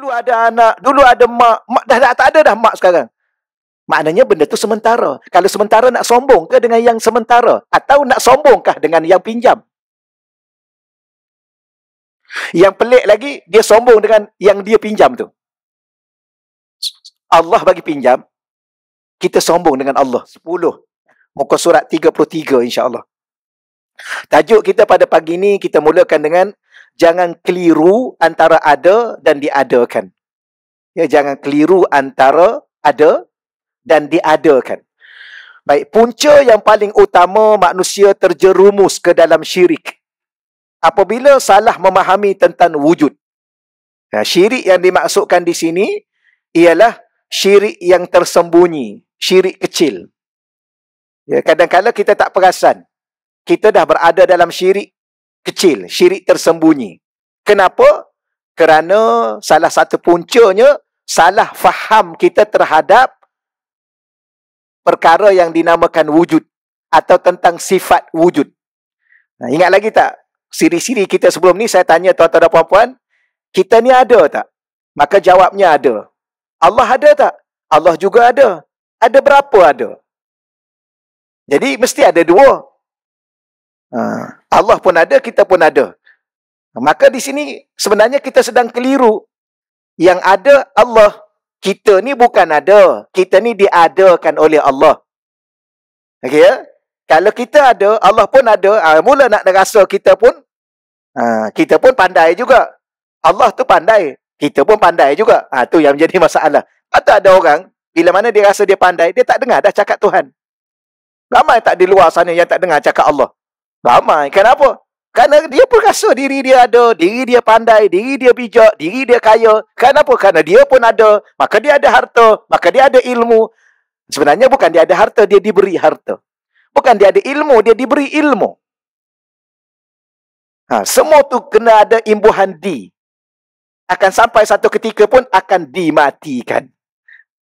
dulu ada anak, dulu ada mak, mak dah, dah tak ada dah mak sekarang. Maknanya benda tu sementara. Kalau sementara nak sombong ke dengan yang sementara? Atau nak sombong kah dengan yang pinjam? Yang pelik lagi, dia sombong dengan yang dia pinjam tu. Allah bagi pinjam, kita sombong dengan Allah. 10. Muka surat 33 insyaAllah. Tajuk kita pada pagi ni, kita mulakan dengan jangan keliru antara ada dan diadakan. Ya, jangan keliru antara ada dan diadakan. Baik, punca yang paling utama manusia terjerumus ke dalam syirik. Apabila salah memahami tentang wujud. Nah, syirik yang dimaksudkan di sini ialah syirik yang tersembunyi, syirik kecil. Ya, kadang-kadang kita tak perasan. Kita dah berada dalam syirik, kecil, syirik tersembunyi. Kenapa? Kerana salah satu puncanya salah faham kita terhadap perkara yang dinamakan wujud atau tentang sifat wujud. Nah, ingat lagi tak? Siri-siri kita sebelum ni saya tanya tuan-tuan dan puan-puan, kita ni ada tak? Maka jawabnya ada. Allah ada tak? Allah juga ada. Ada berapa ada? Jadi mesti ada dua. Ha. Allah pun ada, kita pun ada. Maka di sini sebenarnya kita sedang keliru. Yang ada Allah. Kita ni bukan ada. Kita ni diadakan oleh Allah. Okey ya? Kalau kita ada, Allah pun ada. Ha, mula nak rasa kita pun, ha, kita pun pandai juga. Allah tu pandai. Kita pun pandai juga. Ha, yang menjadi masalah. Atau ada orang, bila mana dia rasa dia pandai, dia tak dengar dah cakap Tuhan. Ramai tak di luar sana yang tak dengar cakap Allah. Ramai. Kenapa? Kerana dia pun rasa diri dia ada, diri dia pandai, diri dia bijak, diri dia kaya. Kenapa? Kerana dia pun ada, maka dia ada harta, maka dia ada ilmu. Sebenarnya bukan dia ada harta, dia diberi harta. Bukan dia ada ilmu, dia diberi ilmu. Ha, semua tu kena ada imbuhan di. Akan sampai satu ketika pun akan dimatikan.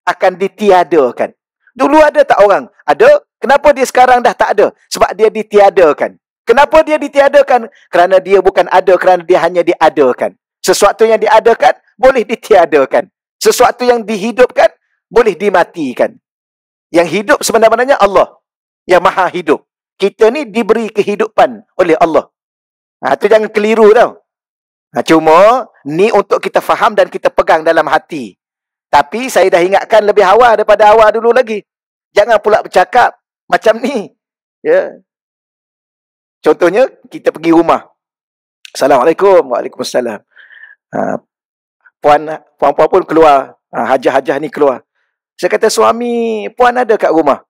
Akan ditiadakan. Dulu ada tak orang? Ada. Kenapa dia sekarang dah tak ada? Sebab dia ditiadakan. Kenapa dia ditiadakan? Kerana dia bukan ada, kerana dia hanya diadakan. Sesuatu yang diadakan, boleh ditiadakan. Sesuatu yang dihidupkan, boleh dimatikan. Yang hidup sebenarnya Allah. Yang maha hidup. Kita ni diberi kehidupan oleh Allah. Ha, itu jangan keliru tau. Ha, cuma, ni untuk kita faham dan kita pegang dalam hati. Tapi saya dah ingatkan lebih awal daripada awal dulu lagi. Jangan pula bercakap macam ni. Ya. Yeah. Contohnya, kita pergi rumah. Assalamualaikum. Waalaikumsalam. Ha, puan, puan-puan pun keluar. Ha, hajah-hajah ni keluar. Saya kata, suami puan ada kat rumah?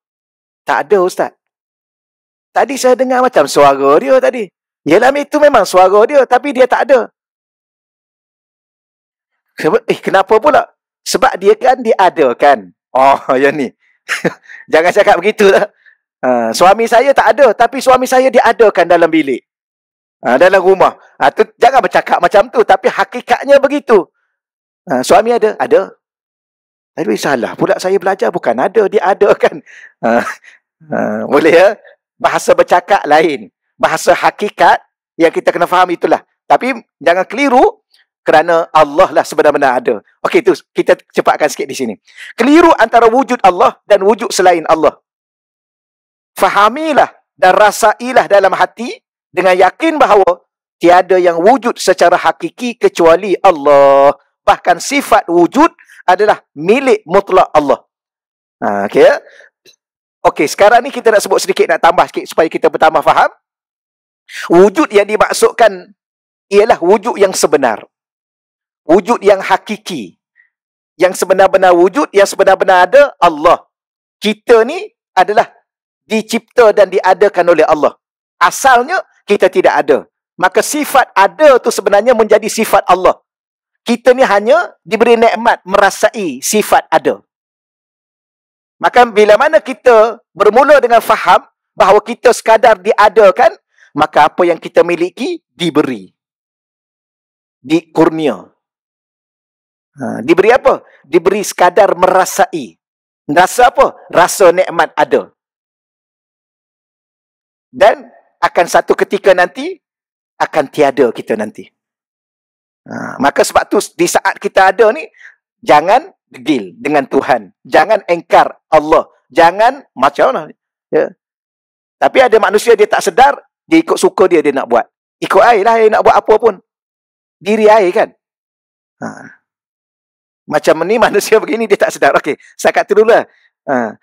Tak ada, Ustaz. Tadi saya dengar macam suara dia tadi. Yelah, itu memang suara dia. Tapi dia tak ada. Eh, kenapa pula? Sebab dia kan dia ada kan? Oh, yang ni. Jangan cakap begitu lah. Uh, suami saya tak ada tapi suami saya diadakan dalam bilik. Uh, dalam rumah. Uh, tu, jangan bercakap macam tu tapi hakikatnya begitu. Uh, suami ada? Ada. Tapi eh, salah pula saya belajar bukan ada, diadakan. Uh, uh, boleh ya? Bahasa bercakap lain. Bahasa hakikat yang kita kena faham itulah. Tapi jangan keliru kerana Allah lah sebenar-benar ada. Okey tu kita cepatkan sikit di sini. Keliru antara wujud Allah dan wujud selain Allah fahamilah dan rasailah dalam hati dengan yakin bahawa tiada yang wujud secara hakiki kecuali Allah. Bahkan sifat wujud adalah milik mutlak Allah. Ha, okay. Ya? okay, sekarang ni kita nak sebut sedikit, nak tambah sikit supaya kita bertambah faham. Wujud yang dimaksudkan ialah wujud yang sebenar. Wujud yang hakiki. Yang sebenar-benar wujud, yang sebenar-benar ada, Allah. Kita ni adalah dicipta dan diadakan oleh Allah. Asalnya kita tidak ada. Maka sifat ada tu sebenarnya menjadi sifat Allah. Kita ni hanya diberi nikmat merasai sifat ada. Maka bila mana kita bermula dengan faham bahawa kita sekadar diadakan, maka apa yang kita miliki diberi. Dikurnia. Ha, diberi apa? Diberi sekadar merasai. Rasa apa? Rasa nikmat ada dan akan satu ketika nanti akan tiada kita nanti. Ha, maka sebab tu di saat kita ada ni jangan degil dengan Tuhan, jangan engkar Allah, jangan macam mana. Ya. Tapi ada manusia dia tak sedar, dia ikut suka dia dia nak buat. Ikut air lah, air nak buat apa pun. Diri air kan. Ha. Macam ni manusia begini dia tak sedar. Okey, saya kata dulu lah. Ha.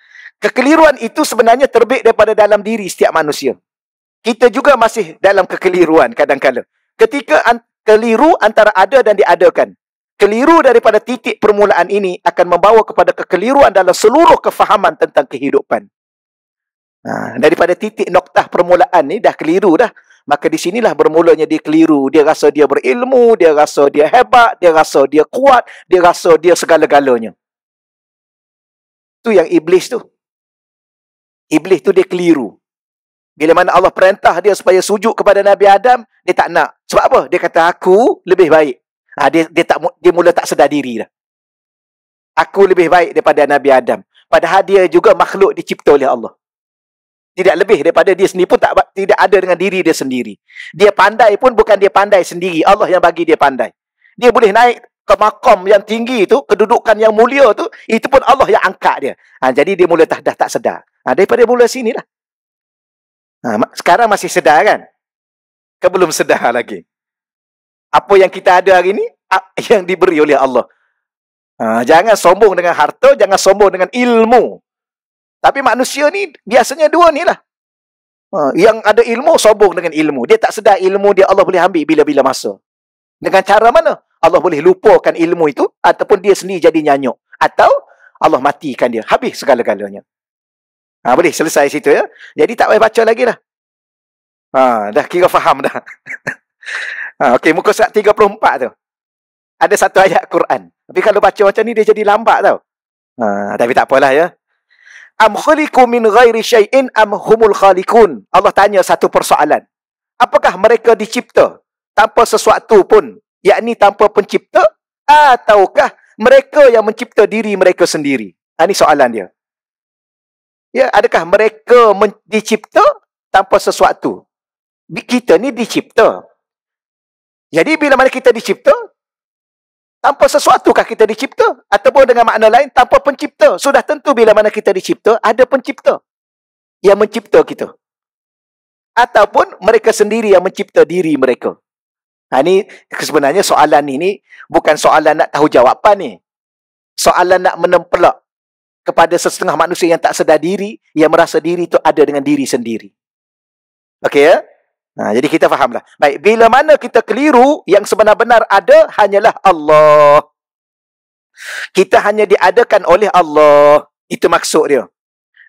Kekeliruan itu sebenarnya terbit daripada dalam diri setiap manusia. Kita juga masih dalam kekeliruan kadang-kala. Ketika an- keliru antara ada dan diadakan. Keliru daripada titik permulaan ini akan membawa kepada kekeliruan dalam seluruh kefahaman tentang kehidupan. Ha, daripada titik noktah permulaan ni dah keliru dah. Maka di sinilah bermulanya dia keliru. Dia rasa dia berilmu, dia rasa dia hebat, dia rasa dia kuat, dia rasa dia segala-galanya. Tu yang iblis tu. Iblis tu dia keliru. Bila mana Allah perintah dia supaya sujud kepada Nabi Adam, dia tak nak. Sebab apa? Dia kata aku lebih baik. Ha, dia dia tak dia mula tak sedar diri dah. Aku lebih baik daripada Nabi Adam. Padahal dia juga makhluk dicipta oleh Allah. Tidak lebih daripada dia sendiri pun tak tidak ada dengan diri dia sendiri. Dia pandai pun bukan dia pandai sendiri. Allah yang bagi dia pandai. Dia boleh naik ke makam yang tinggi itu, kedudukan yang mulia tu, itu pun Allah yang angkat dia. Ha, jadi dia mula tak, dah tak sedar. Ha, daripada bulan sini lah. Ha, sekarang masih sedar kan? Kau belum sedar lagi. Apa yang kita ada hari ini, yang diberi oleh Allah. Ha, jangan sombong dengan harta, jangan sombong dengan ilmu. Tapi manusia ni biasanya dua ni lah. Ha, yang ada ilmu, sombong dengan ilmu. Dia tak sedar ilmu dia Allah boleh ambil bila-bila masa. Dengan cara mana? Allah boleh lupakan ilmu itu ataupun dia sendiri jadi nyanyuk. Atau Allah matikan dia. Habis segala-galanya. Ha, boleh selesai situ ya. Jadi tak payah baca lagi lah. Ha, dah kira faham dah. ha, okay, muka surat 34 tu. Ada satu ayat Quran. Tapi kalau baca macam ni, dia jadi lambat tau. Ha, tapi tak apalah ya. Am khuliku min ghairi syai'in am humul khalikun. Allah tanya satu persoalan. Apakah mereka dicipta tanpa sesuatu pun? Yakni tanpa pencipta? Ataukah mereka yang mencipta diri mereka sendiri? Ha, ini soalan dia. Ya, adakah mereka dicipta tanpa sesuatu? Kita ni dicipta. Jadi bila mana kita dicipta? Tanpa sesuatukah kita dicipta? Ataupun dengan makna lain, tanpa pencipta. Sudah tentu bila mana kita dicipta, ada pencipta yang mencipta kita. Ataupun mereka sendiri yang mencipta diri mereka. Ha, ini sebenarnya soalan ini bukan soalan nak tahu jawapan ni. Soalan nak menempelak kepada setengah manusia yang tak sedar diri, yang merasa diri itu ada dengan diri sendiri. Okey ya? Nah, jadi kita fahamlah. Baik, bila mana kita keliru, yang sebenar-benar ada hanyalah Allah. Kita hanya diadakan oleh Allah. Itu maksud dia.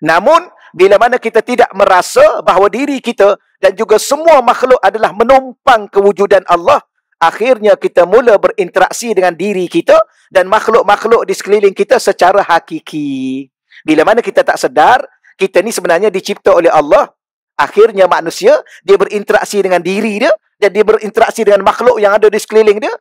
Namun, bila mana kita tidak merasa bahawa diri kita dan juga semua makhluk adalah menumpang kewujudan Allah, akhirnya kita mula berinteraksi dengan diri kita dan makhluk-makhluk di sekeliling kita secara hakiki. Bila mana kita tak sedar, kita ni sebenarnya dicipta oleh Allah. Akhirnya manusia, dia berinteraksi dengan diri dia dan dia berinteraksi dengan makhluk yang ada di sekeliling dia.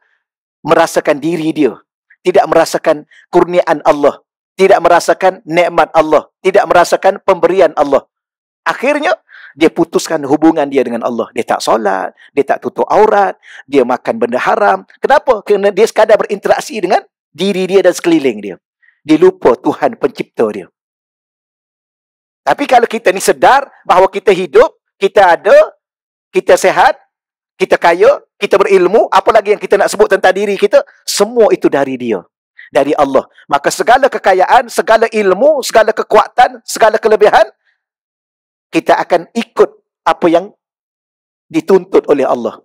Merasakan diri dia. Tidak merasakan kurniaan Allah. Tidak merasakan nikmat Allah. Tidak merasakan pemberian Allah. Akhirnya, dia putuskan hubungan dia dengan Allah. Dia tak solat, dia tak tutup aurat, dia makan benda haram. Kenapa? Kerana dia sekadar berinteraksi dengan diri dia dan sekeliling dia. Dia lupa Tuhan pencipta dia. Tapi kalau kita ni sedar bahawa kita hidup, kita ada, kita sehat, kita kaya, kita berilmu, apa lagi yang kita nak sebut tentang diri kita, semua itu dari dia. Dari Allah. Maka segala kekayaan, segala ilmu, segala kekuatan, segala kelebihan, kita akan ikut apa yang dituntut oleh Allah.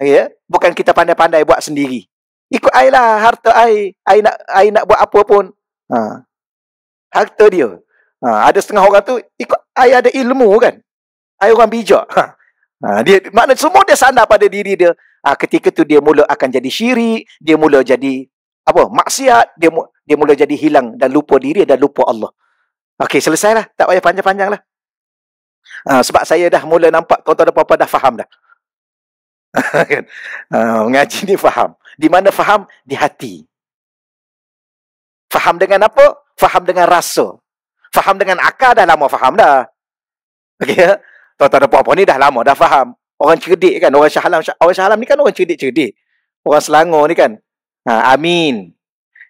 Ya, bukan kita pandai-pandai buat sendiri. Ikut ailah harta ai, ai nak ai nak buat apa pun. Ha. Harta dia. Ha, ada setengah orang tu ikut ai ada ilmu kan. Ai orang bijak. Ha. Ha, dia makna semua dia sandar pada diri dia. Ha, ketika tu dia mula akan jadi syirik, dia mula jadi apa? Maksiat, dia dia mula jadi hilang dan lupa diri dan lupa Allah. Okey, selesailah. Tak payah panjang-panjanglah. Ha, sebab saya dah mula nampak kau tahu dah apa-apa dah faham dah. ha, mengaji ni faham. Di mana faham? Di hati. Faham dengan apa? Faham dengan rasa. Faham dengan akal dah lama faham dah. Okey ya? Tuan tak ada apa-apa ni dah lama dah faham. Orang cerdik kan? Orang syahalam, orang syahalam ni kan orang cerdik-cerdik. Orang selangor ni kan? Ha, amin.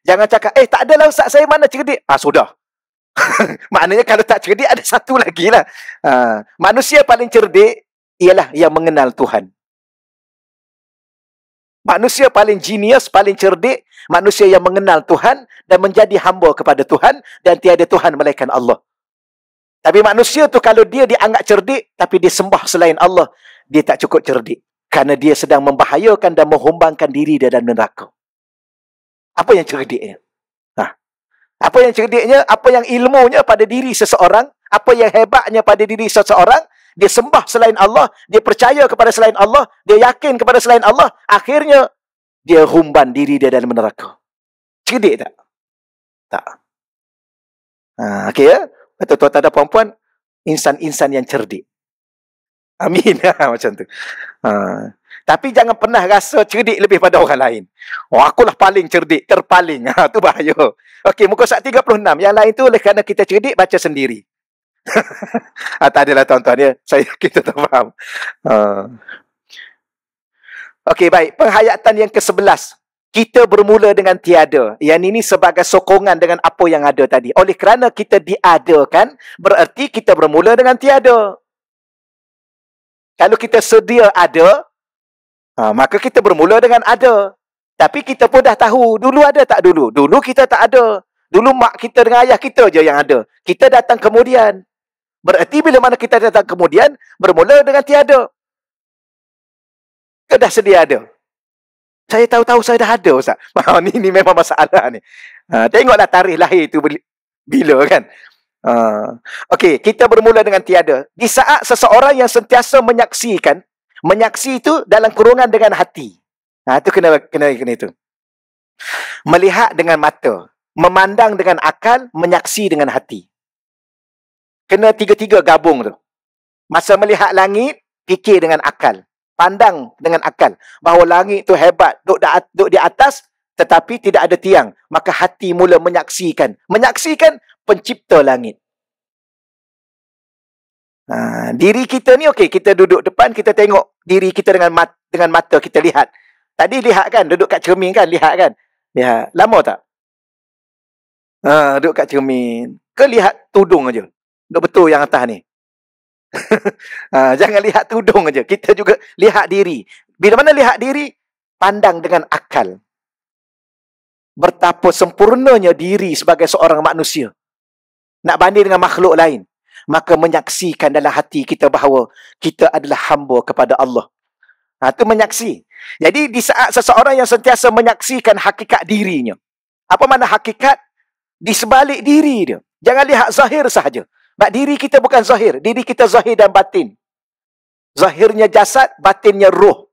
Jangan cakap, eh tak adalah Ustaz saya mana cerdik. Ah ha, sudah. Maknanya kalau tak cerdik ada satu lagi lah. Ha. Manusia paling cerdik ialah yang mengenal Tuhan. Manusia paling genius, paling cerdik, manusia yang mengenal Tuhan dan menjadi hamba kepada Tuhan dan tiada Tuhan melainkan Allah. Tapi manusia tu kalau dia dianggap cerdik tapi dia sembah selain Allah, dia tak cukup cerdik. Kerana dia sedang membahayakan dan menghumbangkan diri dia dalam neraka. Apa yang cerdiknya? Apa yang cerdiknya, apa yang ilmunya pada diri seseorang, apa yang hebatnya pada diri seseorang, dia sembah selain Allah, dia percaya kepada selain Allah, dia yakin kepada selain Allah, akhirnya dia humban diri dia dalam neraka. Cerdik tak? Tak. Ha, okay ya? betul tuan-tuan perempuan insan-insan yang cerdik. Amin. Ha, macam tu. Haa. Tapi jangan pernah rasa cerdik lebih pada orang lain. Oh, akulah paling cerdik, terpaling. Ha, tu bahaya. Okey, muka saat 36. Yang lain tu oleh kerana kita cerdik, baca sendiri. ha, tak adalah tuan-tuan ya. Saya kita tak faham. Uh. Okey, baik. Penghayatan yang ke-11. Kita bermula dengan tiada. Yang ini sebagai sokongan dengan apa yang ada tadi. Oleh kerana kita diadakan, bererti kita bermula dengan tiada. Kalau kita sedia ada, Ha, maka kita bermula dengan ada. Tapi kita pun dah tahu dulu ada tak dulu. Dulu kita tak ada. Dulu mak kita dengan ayah kita je yang ada. Kita datang kemudian. bererti bila mana kita datang kemudian, bermula dengan tiada. Kita dah sedia ada. Saya tahu-tahu saya dah ada Ustaz. ni, ini memang masalah ni. Ha, tengoklah tarikh lahir tu bila kan. Ha, Okey, kita bermula dengan tiada. Di saat seseorang yang sentiasa menyaksikan, menyaksi itu dalam kurungan dengan hati. Nah, ha, itu kena, kena kena itu. Melihat dengan mata, memandang dengan akal, menyaksi dengan hati. Kena tiga-tiga gabung tu. Masa melihat langit, fikir dengan akal. Pandang dengan akal. Bahawa langit tu hebat, duduk di, di atas, tetapi tidak ada tiang. Maka hati mula menyaksikan. Menyaksikan pencipta langit. Ha, diri kita ni okey, kita duduk depan kita tengok diri kita dengan mat, dengan mata kita lihat. Tadi lihat kan, duduk kat cermin kan, lihat kan. Ya, lama tak? Ha, duduk kat cermin. Ke lihat tudung aja. Duduk betul yang atas ni. ha, jangan lihat tudung aja. Kita juga lihat diri. Bila mana lihat diri, pandang dengan akal. Bertapa sempurnanya diri sebagai seorang manusia. Nak banding dengan makhluk lain maka menyaksikan dalam hati kita bahawa kita adalah hamba kepada Allah. Ha, itu menyaksi. Jadi di saat seseorang yang sentiasa menyaksikan hakikat dirinya. Apa mana hakikat? Di sebalik diri dia. Jangan lihat zahir sahaja. Sebab diri kita bukan zahir. Diri kita zahir dan batin. Zahirnya jasad, batinnya roh.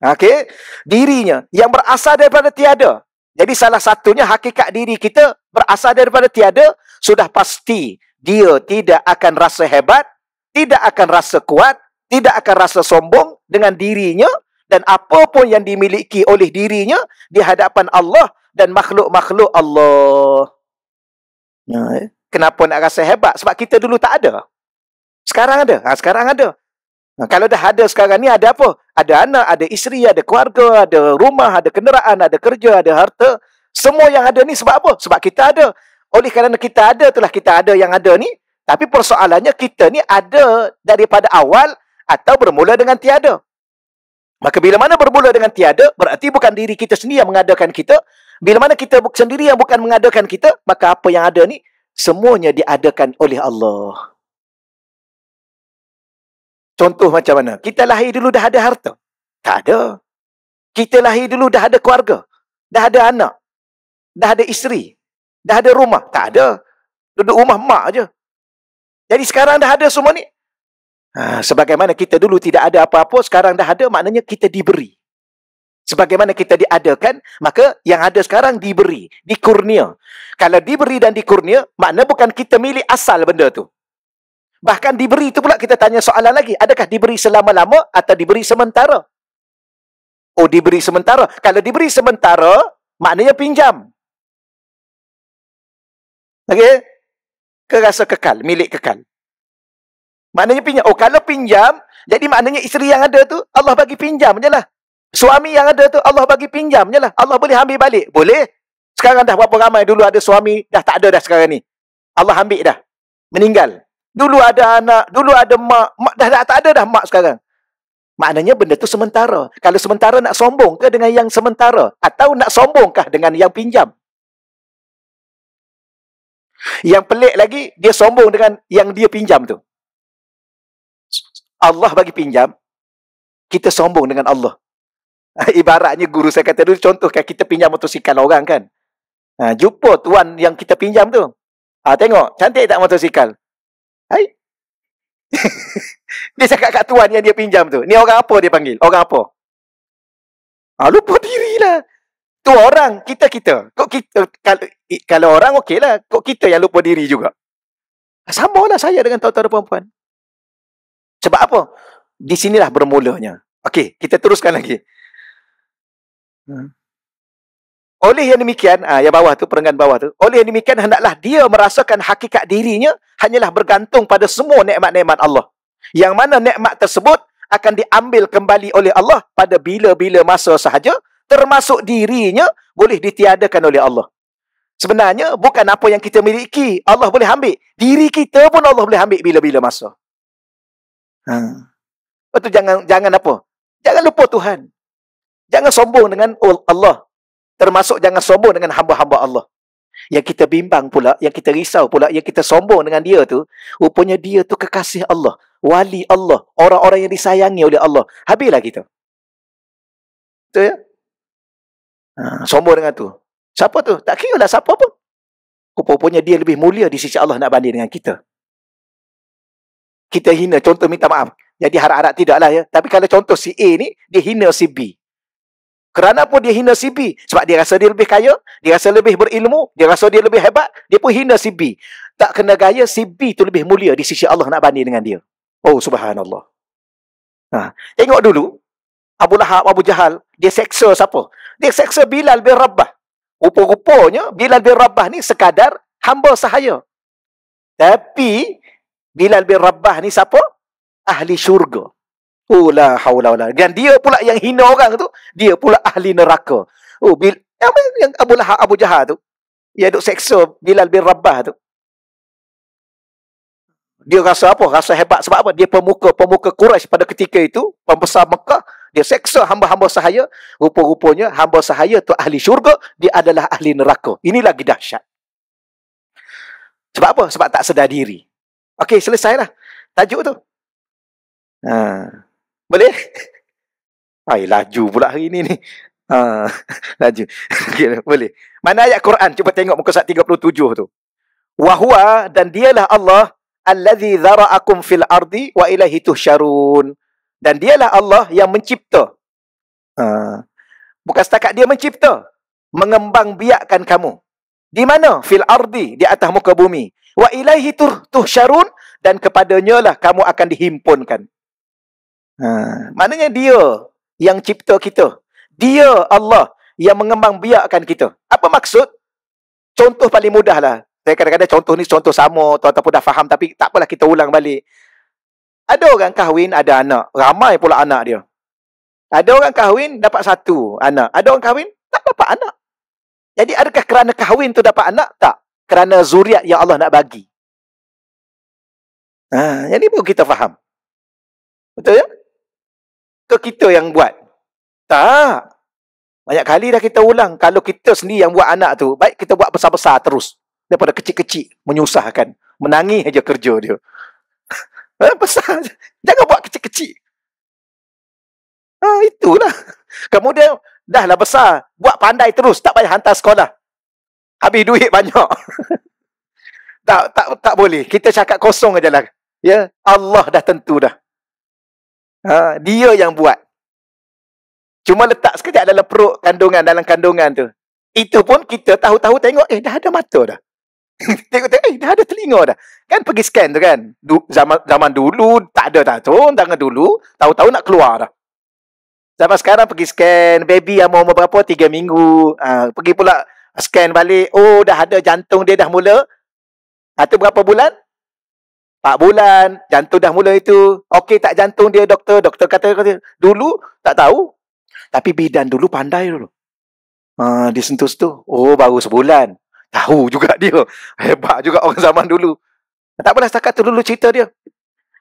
Okey? Dirinya yang berasal daripada tiada. Jadi salah satunya hakikat diri kita berasal daripada tiada. Sudah pasti dia tidak akan rasa hebat, tidak akan rasa kuat, tidak akan rasa sombong dengan dirinya dan apapun yang dimiliki oleh dirinya di hadapan Allah dan makhluk-makhluk Allah. Ya, eh? Kenapa nak rasa hebat? Sebab kita dulu tak ada. Sekarang ada. Ha, sekarang ada. Ha, kalau dah ada sekarang ni, ada apa? Ada anak, ada isteri, ada keluarga, ada rumah, ada kenderaan, ada kerja, ada harta. Semua yang ada ni sebab apa? Sebab kita ada. Oleh kerana kita ada telah kita ada yang ada ni, tapi persoalannya kita ni ada daripada awal atau bermula dengan tiada. Maka bila mana bermula dengan tiada, berarti bukan diri kita sendiri yang mengadakan kita. Bila mana kita sendiri yang bukan mengadakan kita, maka apa yang ada ni semuanya diadakan oleh Allah. Contoh macam mana? Kita lahir dulu dah ada harta. Tak ada. Kita lahir dulu dah ada keluarga. Dah ada anak. Dah ada isteri. Dah ada rumah? Tak ada. Duduk rumah mak aja. Jadi sekarang dah ada semua ni? Ha, sebagaimana kita dulu tidak ada apa-apa, sekarang dah ada, maknanya kita diberi. Sebagaimana kita diadakan, maka yang ada sekarang diberi, dikurnia. Kalau diberi dan dikurnia, makna bukan kita milik asal benda tu. Bahkan diberi itu pula kita tanya soalan lagi. Adakah diberi selama-lama atau diberi sementara? Oh, diberi sementara. Kalau diberi sementara, maknanya pinjam. Okey. Kerasa kekal, milik kekal. Maknanya pinjam. Oh, kalau pinjam, jadi maknanya isteri yang ada tu, Allah bagi pinjam je lah. Suami yang ada tu, Allah bagi pinjam je lah. Allah boleh ambil balik. Boleh. Sekarang dah berapa ramai dulu ada suami, dah tak ada dah sekarang ni. Allah ambil dah. Meninggal. Dulu ada anak, dulu ada mak. mak dah, dah tak ada dah mak sekarang. Maknanya benda tu sementara. Kalau sementara nak sombong ke dengan yang sementara? Atau nak sombongkah dengan yang pinjam? Yang pelik lagi, dia sombong dengan yang dia pinjam tu. Allah bagi pinjam, kita sombong dengan Allah. Ibaratnya guru saya kata dulu, contoh kan kita pinjam motosikal orang kan. Ha, jumpa tuan yang kita pinjam tu. Ha, tengok, cantik tak motosikal? Hai. dia cakap kat tuan yang dia pinjam tu. Ni orang apa dia panggil? Orang apa? Ha, lupa dia tu orang kita kita kok kita eh, kalau, kalau orang lah kok kita yang lupa diri juga ah, sama lah saya dengan tuan-tuan dan puan-puan sebab apa di sinilah bermulanya okey kita teruskan lagi hmm. Oleh yang demikian, ah, yang bawah tu, perenggan bawah tu. Oleh yang demikian, hendaklah dia merasakan hakikat dirinya hanyalah bergantung pada semua nikmat-nikmat Allah. Yang mana nikmat tersebut akan diambil kembali oleh Allah pada bila-bila masa sahaja termasuk dirinya boleh ditiadakan oleh Allah. Sebenarnya bukan apa yang kita miliki Allah boleh ambil. Diri kita pun Allah boleh ambil bila-bila masa. Hmm. Ha. Itu jangan jangan apa? Jangan lupa Tuhan. Jangan sombong dengan Allah. Termasuk jangan sombong dengan hamba-hamba Allah. Yang kita bimbang pula, yang kita risau pula, yang kita sombong dengan dia tu, rupanya dia tu kekasih Allah, wali Allah, orang-orang yang disayangi oleh Allah. Habislah kita. Itu ya. Ha, sombong dengan tu. Siapa tu? Tak kira lah siapa pun. Rupa-rupanya dia lebih mulia di sisi Allah nak banding dengan kita. Kita hina. Contoh minta maaf. Jadi harap-harap lah ya. Tapi kalau contoh si A ni, dia hina si B. Kerana pun dia hina si B. Sebab dia rasa dia lebih kaya, dia rasa lebih berilmu, dia rasa dia lebih hebat, dia pun hina si B. Tak kena gaya, si B tu lebih mulia di sisi Allah nak banding dengan dia. Oh, subhanallah. Ha. Tengok dulu, Abu Lahab, Abu Jahal, dia seksa siapa? dia seksa Bilal bin Rabah. Rupa-rupanya Bilal bin Rabah ni sekadar hamba sahaya. Tapi Bilal bin Rabah ni siapa? Ahli syurga. Ula oh, haula wala. Dan dia pula yang hina orang tu, dia pula ahli neraka. Oh, bil yang Abu Lahab Abu Jahal tu. Dia duk seksa Bilal bin Rabah tu dia rasa apa? Rasa hebat sebab apa? Dia pemuka-pemuka Quraisy pada ketika itu, pembesar Mekah, dia seksa hamba-hamba sahaya, rupa-rupanya hamba sahaya tu ahli syurga, dia adalah ahli neraka. Ini lagi dahsyat. Sebab apa? Sebab tak sedar diri. Okey, selesailah. Tajuk tu. Ha. Boleh? Ai laju pula hari ini ni. Ha, laju. Okay, boleh. Mana ayat Quran? Cuba tengok muka surat 37 tu. Wahua dan dialah Allah alladhi dhara'akum fil ardi wa ilaihi tuhsyarun. Dan dialah Allah yang mencipta. Ha. Bukan setakat dia mencipta. Mengembang biakkan kamu. Di mana? Fil ardi. Di atas muka bumi. Wa ilaihi tuhsyarun. Dan kepadanya lah kamu akan dihimpunkan. Ha. Maknanya dia yang cipta kita. Dia Allah yang mengembang biakkan kita. Apa maksud? Contoh paling mudahlah. Saya kadang-kadang contoh ni contoh sama, tuan-tuan pun dah faham tapi tak apalah kita ulang balik. Ada orang kahwin, ada anak. Ramai pula anak dia. Ada orang kahwin, dapat satu anak. Ada orang kahwin, tak dapat anak. Jadi adakah kerana kahwin tu dapat anak? Tak. Kerana zuriat yang Allah nak bagi. Ha, yang ni kita faham. Betul ya? Ke kita yang buat? Tak. Banyak kali dah kita ulang. Kalau kita sendiri yang buat anak tu, baik kita buat besar-besar terus daripada kecil-kecil menyusahkan menangis aja kerja dia eh, besar jangan buat kecil-kecil ah, itulah kemudian dah lah besar buat pandai terus tak payah hantar sekolah habis duit banyak tak tak tak boleh kita cakap kosong aja lah ya Allah dah tentu dah ha, dia yang buat cuma letak sekejap dalam perut kandungan dalam kandungan tu itu pun kita tahu-tahu tengok eh dah ada mata dah Tengok-tengok, eh, dah ada telinga dah. Kan pergi scan tu kan. Du, zaman zaman dulu, tak ada dah. Turun tangan dulu, tahu-tahu nak keluar dah. Zaman sekarang pergi scan, baby yang umur berapa, tiga minggu. Ha, pergi pula scan balik, oh dah ada jantung dia dah mula. Satu ha, berapa bulan? Empat bulan, jantung dah mula itu. Okey tak jantung dia doktor, doktor kata, kata dulu tak tahu. Tapi bidan dulu pandai dulu. Ha, dia sentuh-sentuh, oh baru sebulan. Tahu juga dia. Hebat juga orang zaman dulu. Tak apalah setakat tu dulu cerita dia.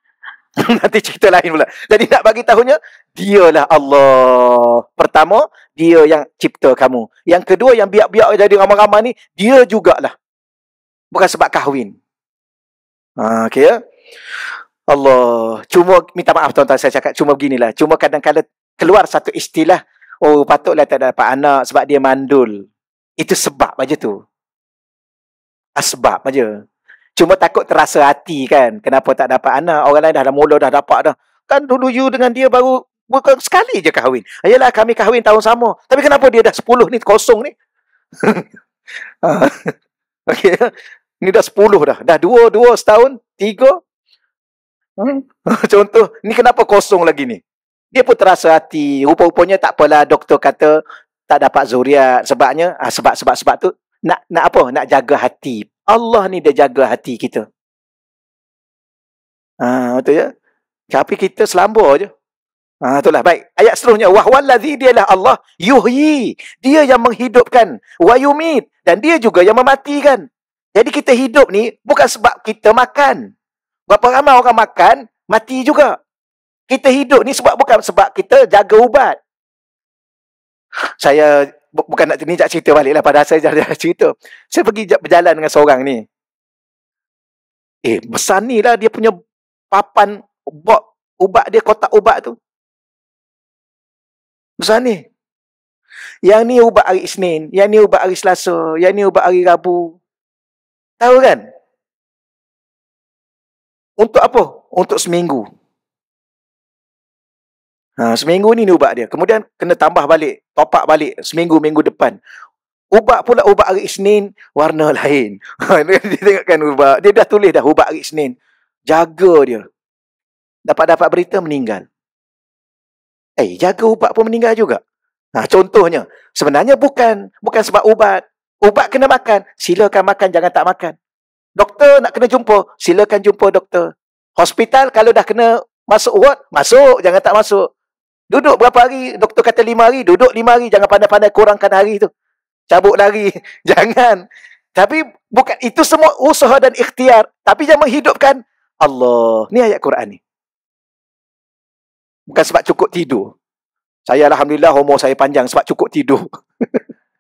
Nanti cerita lain pula. Jadi nak bagi tahunya, dialah Allah. Pertama, dia yang cipta kamu. Yang kedua, yang biak-biak jadi ramai-ramai ni, dia jugalah. Bukan sebab kahwin. Ha, okay ya? Allah. Cuma, minta maaf tuan-tuan saya cakap, cuma beginilah. Cuma kadang-kadang keluar satu istilah, oh patutlah tak dapat anak sebab dia mandul. Itu sebab aja tu asbab aja. Cuma takut terasa hati kan. Kenapa tak dapat anak. Orang lain dah, dah mula dah dapat dah. Kan dulu you dengan dia baru bukan sekali je kahwin. Ayolah kami kahwin tahun sama. Tapi kenapa dia dah 10 ni kosong ni? Ah, okey. Ni dah 10 dah. Dah 2 2 setahun, 3. Hmm? Contoh, ni kenapa kosong lagi ni? Dia pun terasa hati. Rupa-rupanya tak apalah doktor kata tak dapat zuriat sebabnya ah, sebab sebab sebab tu nak nak apa? Nak jaga hati. Allah ni dia jaga hati kita. Ha, betul ya? Tapi kita selamba je. Ha, itulah. Baik. Ayat seterusnya. Wahwalladhi dia lah Allah yuhyi. Dia yang menghidupkan. Wa yumit. Dan dia juga yang mematikan. Jadi kita hidup ni bukan sebab kita makan. Berapa ramai orang makan, mati juga. Kita hidup ni sebab bukan sebab kita jaga ubat. Saya bukan nak ni cerita balik lah pada saya jangan cerita saya pergi berjalan dengan seorang ni eh besar ni lah dia punya papan bot ubat dia kotak ubat tu besar ni yang ni ubat hari Isnin yang ni ubat hari Selasa yang ni ubat hari Rabu tahu kan untuk apa untuk seminggu Ha, seminggu ni ni ubat dia. Kemudian kena tambah balik, top up balik seminggu-minggu depan. Ubat pula ubat hari Isnin warna lain. Ha, dia tengokkan ubat. Dia dah tulis dah ubat hari Isnin. Jaga dia. Dapat-dapat berita meninggal. Eh, jaga ubat pun meninggal juga. Ha, contohnya, sebenarnya bukan bukan sebab ubat. Ubat kena makan. Silakan makan, jangan tak makan. Doktor nak kena jumpa. Silakan jumpa doktor. Hospital kalau dah kena masuk ward, masuk. Jangan tak masuk. Duduk berapa hari, doktor kata lima hari, duduk lima hari, jangan pandai-pandai kurangkan hari tu. Cabut lari, jangan. Tapi bukan itu semua usaha dan ikhtiar. Tapi yang menghidupkan Allah. Ni ayat Quran ni. Bukan sebab cukup tidur. Saya Alhamdulillah homo saya panjang sebab cukup tidur.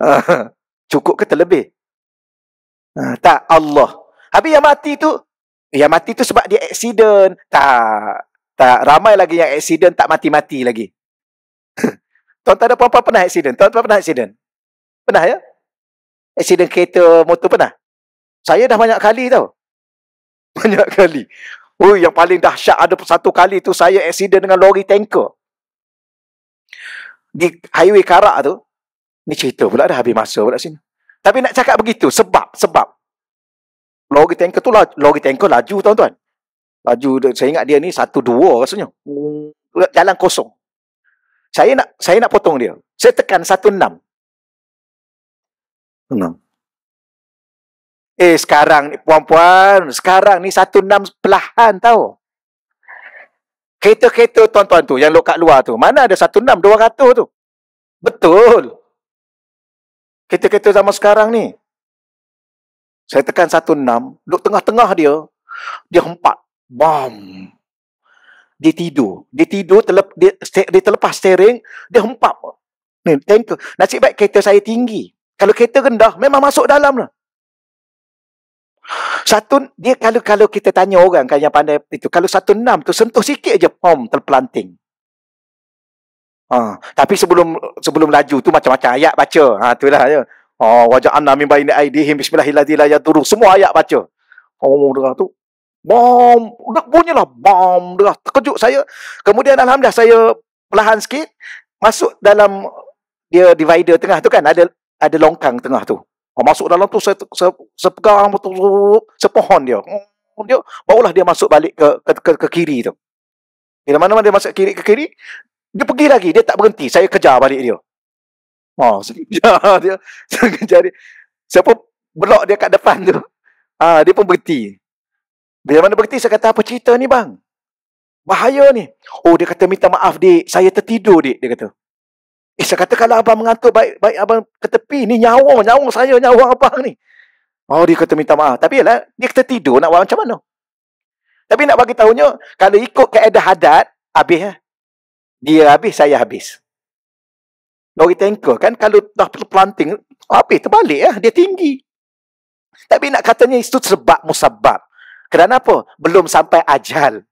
Ah, cukup ke terlebih? Ah, tak, Allah. Habis yang mati tu, yang mati tu sebab dia accident. Tak tak ramai lagi yang accident tak mati-mati lagi. Tuan tak ada apa-apa pernah accident? Tuan tak pernah accident? Pernah ya? Accident kereta motor pernah? Saya dah banyak kali tau. Banyak kali. Oh, yang paling dahsyat ada satu kali tu saya accident dengan lori tanker. Di highway Karak tu. Ni cerita pula dah habis masa pula sini. Tapi nak cakap begitu. Sebab, sebab. Lori tanker tu, lori tanker laju tuan-tuan laju saya ingat dia ni satu dua rasanya jalan kosong saya nak saya nak potong dia saya tekan satu enam enam eh sekarang ni puan-puan sekarang ni satu enam pelahan tau kereta-kereta tuan-tuan tu yang lokat luar tu mana ada satu enam dua ratus tu betul kereta-kereta zaman sekarang ni saya tekan satu enam duduk tengah-tengah dia dia hempak Bam. Dia tidur. Dia tidur, terlep, dia, dia terlepas steering, dia hempap. Ni, tanker. Nasib baik kereta saya tinggi. Kalau kereta rendah, memang masuk dalam lah. Satu, dia kalau kalau kita tanya orang kan yang pandai itu, kalau satu enam tu sentuh sikit je, pom, terpelanting. Ha, tapi sebelum sebelum laju tu macam-macam ayat baca. Ha, tu lah je. Ya. Oh, ha, wajah anna min ini aidihim bismillahirrahmanirrahim. Semua ayat baca. Oh, dah tu. Bom, nak bunyilah bom. Dah terkejut saya. Kemudian alhamdulillah saya perlahan sikit masuk dalam dia divider tengah tu kan ada ada longkang tengah tu. Oh, masuk dalam tu saya se, se sepegang betul sepohon dia. Hmm, dia barulah dia masuk balik ke ke, ke, ke kiri tu. Bila mana mana dia masuk kiri ke kiri, dia pergi lagi, dia tak berhenti. Saya kejar balik dia. Oh, saya kejar dia. Saya kejar dia. Siapa blok dia kat depan tu? Ah, dia pun berhenti. Bila mana berhenti, saya kata, apa cerita ni bang? Bahaya ni. Oh, dia kata, minta maaf dik. Saya tertidur dik, dia kata. Eh, saya kata kalau abang mengantuk, baik, baik abang ke tepi. Ni nyawa, nyawa saya, nyawa abang ni. Oh, dia kata minta maaf. Tapi ialah, dia kata tidur, nak buat macam mana? Tapi nak bagi tahunya, kalau ikut keadaan hadat, habis eh? Dia habis, saya habis. Lori tanker kan, kalau dah planting, habis terbalik eh? Dia tinggi. Tapi nak katanya itu sebab musabab. Kerana apa? Belum sampai ajal.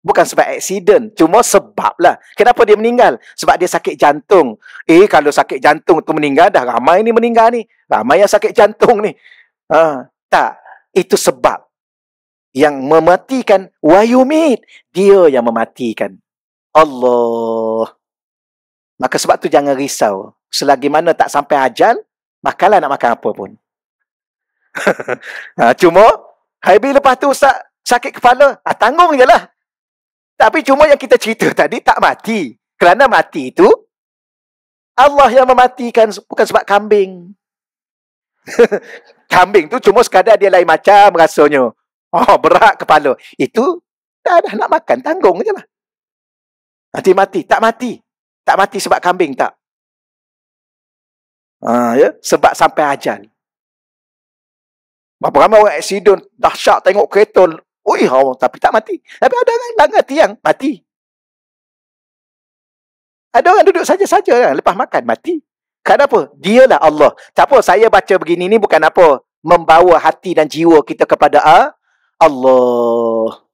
Bukan sebab accident. Cuma sebablah. Kenapa dia meninggal? Sebab dia sakit jantung. Eh, kalau sakit jantung tu meninggal, dah ramai ni meninggal ni. Ramai yang sakit jantung ni. Ha, tak. Itu sebab. Yang mematikan, why Dia yang mematikan. Allah. Maka sebab tu jangan risau. Selagi mana tak sampai ajal, makanlah nak makan apa pun. ha, cuma Habis lepas tu ustaz sakit kepala, ah, tanggung je lah. Tapi cuma yang kita cerita tadi tak mati. Kerana mati itu, Allah yang mematikan bukan sebab kambing. kambing tu cuma sekadar dia lain macam rasanya. Oh, berat kepala. Itu tak dah nak makan, tanggung je lah. Nanti mati. Tak mati. Tak mati sebab kambing tak. Ah, ya? Sebab sampai ajal. Berapa ramai orang aksiden dahsyat tengok kereta. Ui, oh, tapi tak mati. Tapi ada orang langgar tiang, mati. Ada orang duduk saja-saja kan? lepas makan, mati. Kenapa? Dia lah Allah. Tak apa, saya baca begini ni bukan apa. Membawa hati dan jiwa kita kepada ah, Allah.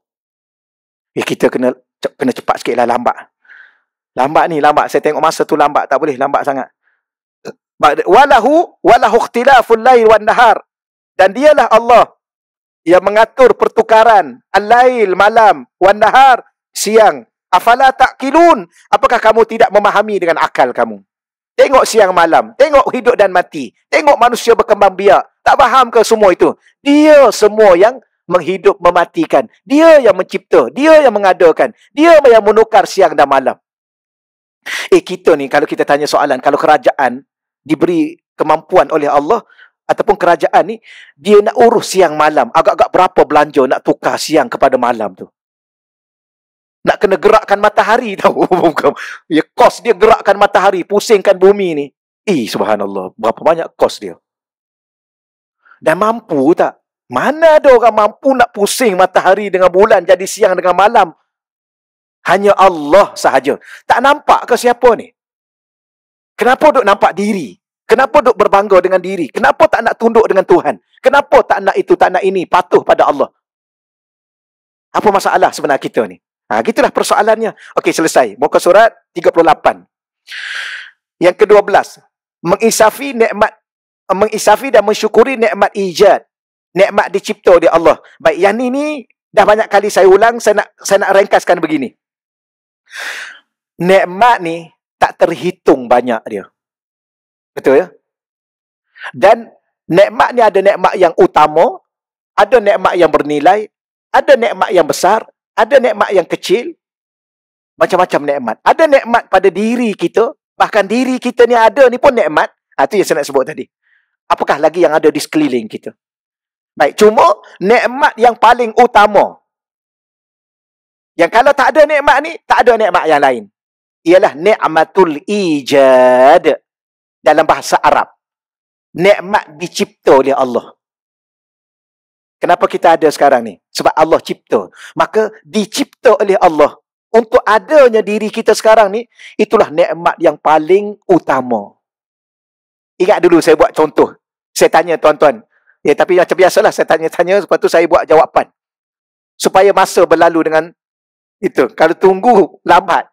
Eh, kita kena kena cepat sikit lah, lambat. Lambat ni, lambat. Saya tengok masa tu lambat. Tak boleh, lambat sangat. Walahu, walahu khtilaful lail wan nahar dan dialah Allah yang mengatur pertukaran al-lail malam wan nahar siang afala taqilun apakah kamu tidak memahami dengan akal kamu tengok siang malam tengok hidup dan mati tengok manusia berkembang biak tak faham ke semua itu dia semua yang menghidup mematikan dia yang mencipta dia yang mengadakan dia yang menukar siang dan malam eh kita ni kalau kita tanya soalan kalau kerajaan diberi kemampuan oleh Allah ataupun kerajaan ni dia nak urus siang malam agak-agak berapa belanja nak tukar siang kepada malam tu nak kena gerakkan matahari tau ya kos dia gerakkan matahari pusingkan bumi ni eh subhanallah berapa banyak kos dia dan mampu tak mana ada orang mampu nak pusing matahari dengan bulan jadi siang dengan malam hanya Allah sahaja tak nampak ke siapa ni kenapa duk nampak diri Kenapa duk berbangga dengan diri? Kenapa tak nak tunduk dengan Tuhan? Kenapa tak nak itu, tak nak ini, patuh pada Allah? Apa masalah sebenarnya kita ni? Ha, gitulah persoalannya. Okey, selesai. Muka surat 38. Yang ke-12. Mengisafi nikmat mengisafi dan mensyukuri nikmat ijad. Nikmat dicipta oleh Allah. Baik, yang ini ni dah banyak kali saya ulang, saya nak saya nak ringkaskan begini. Nikmat ni tak terhitung banyak dia. Betul ya? Dan nikmat ni ada nikmat yang utama, ada nikmat yang bernilai, ada nikmat yang besar, ada nikmat yang kecil. Macam-macam nikmat. Ada nikmat pada diri kita, bahkan diri kita ni ada ni pun nikmat. Ha, itu yang saya nak sebut tadi. Apakah lagi yang ada di sekeliling kita? Baik, cuma nikmat yang paling utama. Yang kalau tak ada nikmat ni, tak ada nikmat yang lain. Ialah nikmatul ijad dalam bahasa Arab. Nikmat dicipta oleh Allah. Kenapa kita ada sekarang ni? Sebab Allah cipta. Maka dicipta oleh Allah untuk adanya diri kita sekarang ni, itulah nikmat yang paling utama. Ingat dulu saya buat contoh. Saya tanya tuan-tuan. Ya, tapi macam biasalah saya tanya-tanya, lepas tu saya buat jawapan. Supaya masa berlalu dengan itu. Kalau tunggu, lambat.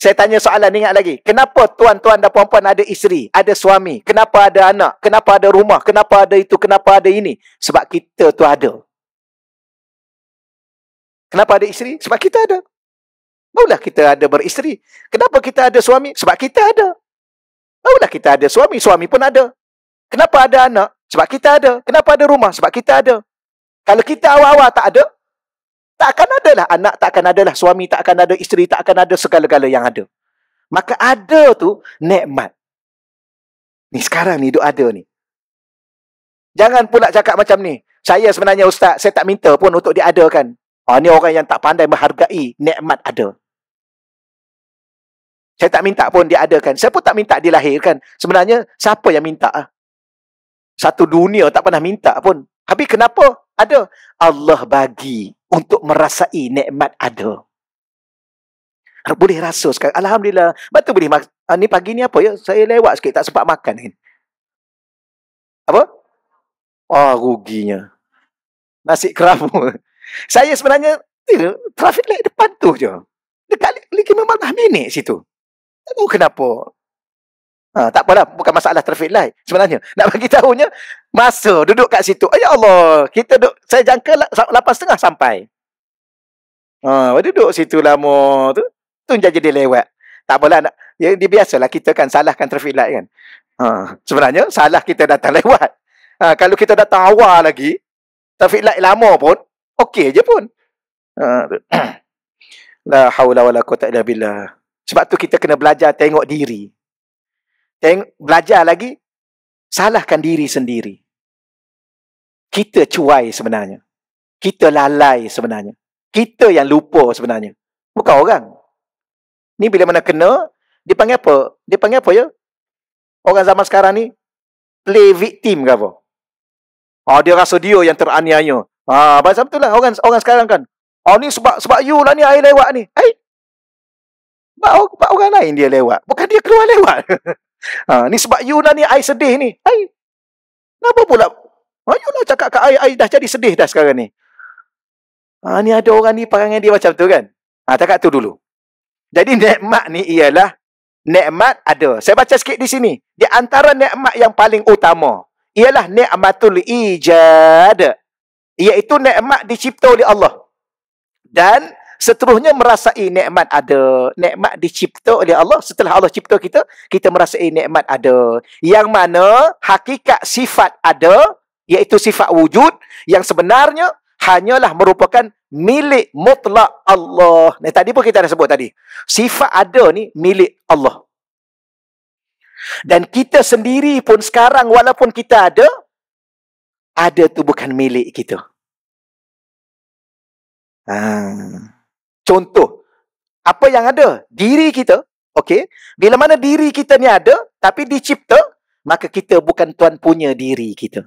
Saya tanya soalan, ingat lagi. Kenapa tuan-tuan dan puan-puan ada isteri, ada suami? Kenapa ada anak? Kenapa ada rumah? Kenapa ada itu? Kenapa ada ini? Sebab kita tu ada. Kenapa ada isteri? Sebab kita ada. Barulah kita ada beristeri. Kenapa kita ada suami? Sebab kita ada. Barulah kita ada suami. Suami pun ada. Kenapa ada anak? Sebab kita ada. Kenapa ada rumah? Sebab kita ada. Kalau kita awal-awal tak ada, tak akan adalah anak, tak akan adalah suami, tak akan ada isteri, tak akan ada segala-gala yang ada. Maka ada tu nikmat. Ni sekarang ni duk ada ni. Jangan pula cakap macam ni. Saya sebenarnya ustaz, saya tak minta pun untuk diadakan. Ah ni orang yang tak pandai menghargai nikmat ada. Saya tak minta pun diadakan. Saya pun tak minta dilahirkan. Sebenarnya siapa yang minta ah? Satu dunia tak pernah minta pun. Tapi kenapa? Ada. Allah bagi untuk merasai nikmat ada. Boleh rasa sekarang. Alhamdulillah. Sebab tu boleh makan. Ah, ni pagi ni apa ya? Saya lewat sikit. Tak sempat makan. Kan? Apa? Ah, oh, ruginya. Nasi kerabu. Saya sebenarnya, ya, trafik lagi depan tu je. Dekat lagi memang dah minit situ. tahu kenapa. Ha, tak apalah, bukan masalah traffic light sebenarnya. Nak bagi tahunya, masa duduk kat situ. Oh, ya Allah, kita duduk, saya jangka setengah sampai. Ha, duduk situ lama tu. Tu jadi dia lewat. Tak apalah, nak, ya, biasalah kita kan salahkan traffic light kan. Ha, sebenarnya, salah kita datang lewat. Ha, kalau kita datang awal lagi, traffic light lama pun, okey je pun. Ha, La haula wala quwata illa billah. Sebab tu kita kena belajar tengok diri. Teng belajar lagi, salahkan diri sendiri. Kita cuai sebenarnya. Kita lalai sebenarnya. Kita yang lupa sebenarnya. Bukan orang. Ni bila mana kena, dia panggil apa? Dia panggil apa ya? Orang zaman sekarang ni, play victim ke apa? Oh, dia rasa dia yang teraniaya. Ah, macam tu lah orang, orang sekarang kan. Oh, ni sebab sebab you lah ni, air lewat ni. Air. Bak, orang lain dia lewat. Bukan dia keluar lewat. Ha, ni sebab you dah ni I sedih ni. I. Kenapa pula? Ha, you lah cakap kat I, I dah jadi sedih dah sekarang ni. Ha, ni ada orang ni perangai dia macam tu kan? Ha, cakap tu dulu. Jadi nekmat ni ialah nekmat ada. Saya baca sikit di sini. Di antara nekmat yang paling utama ialah nekmatul ijad. Iaitu nekmat dicipta oleh Allah. Dan seterusnya merasai nikmat ada nikmat dicipta oleh Allah setelah Allah cipta kita kita merasai nikmat ada yang mana hakikat sifat ada iaitu sifat wujud yang sebenarnya hanyalah merupakan milik mutlak Allah. Nah, tadi pun kita dah sebut tadi. Sifat ada ni milik Allah. Dan kita sendiri pun sekarang walaupun kita ada, ada tu bukan milik kita. Ah. Contoh, apa yang ada? Diri kita, okay? Bila mana diri kita ni ada, tapi dicipta, maka kita bukan tuan punya diri kita.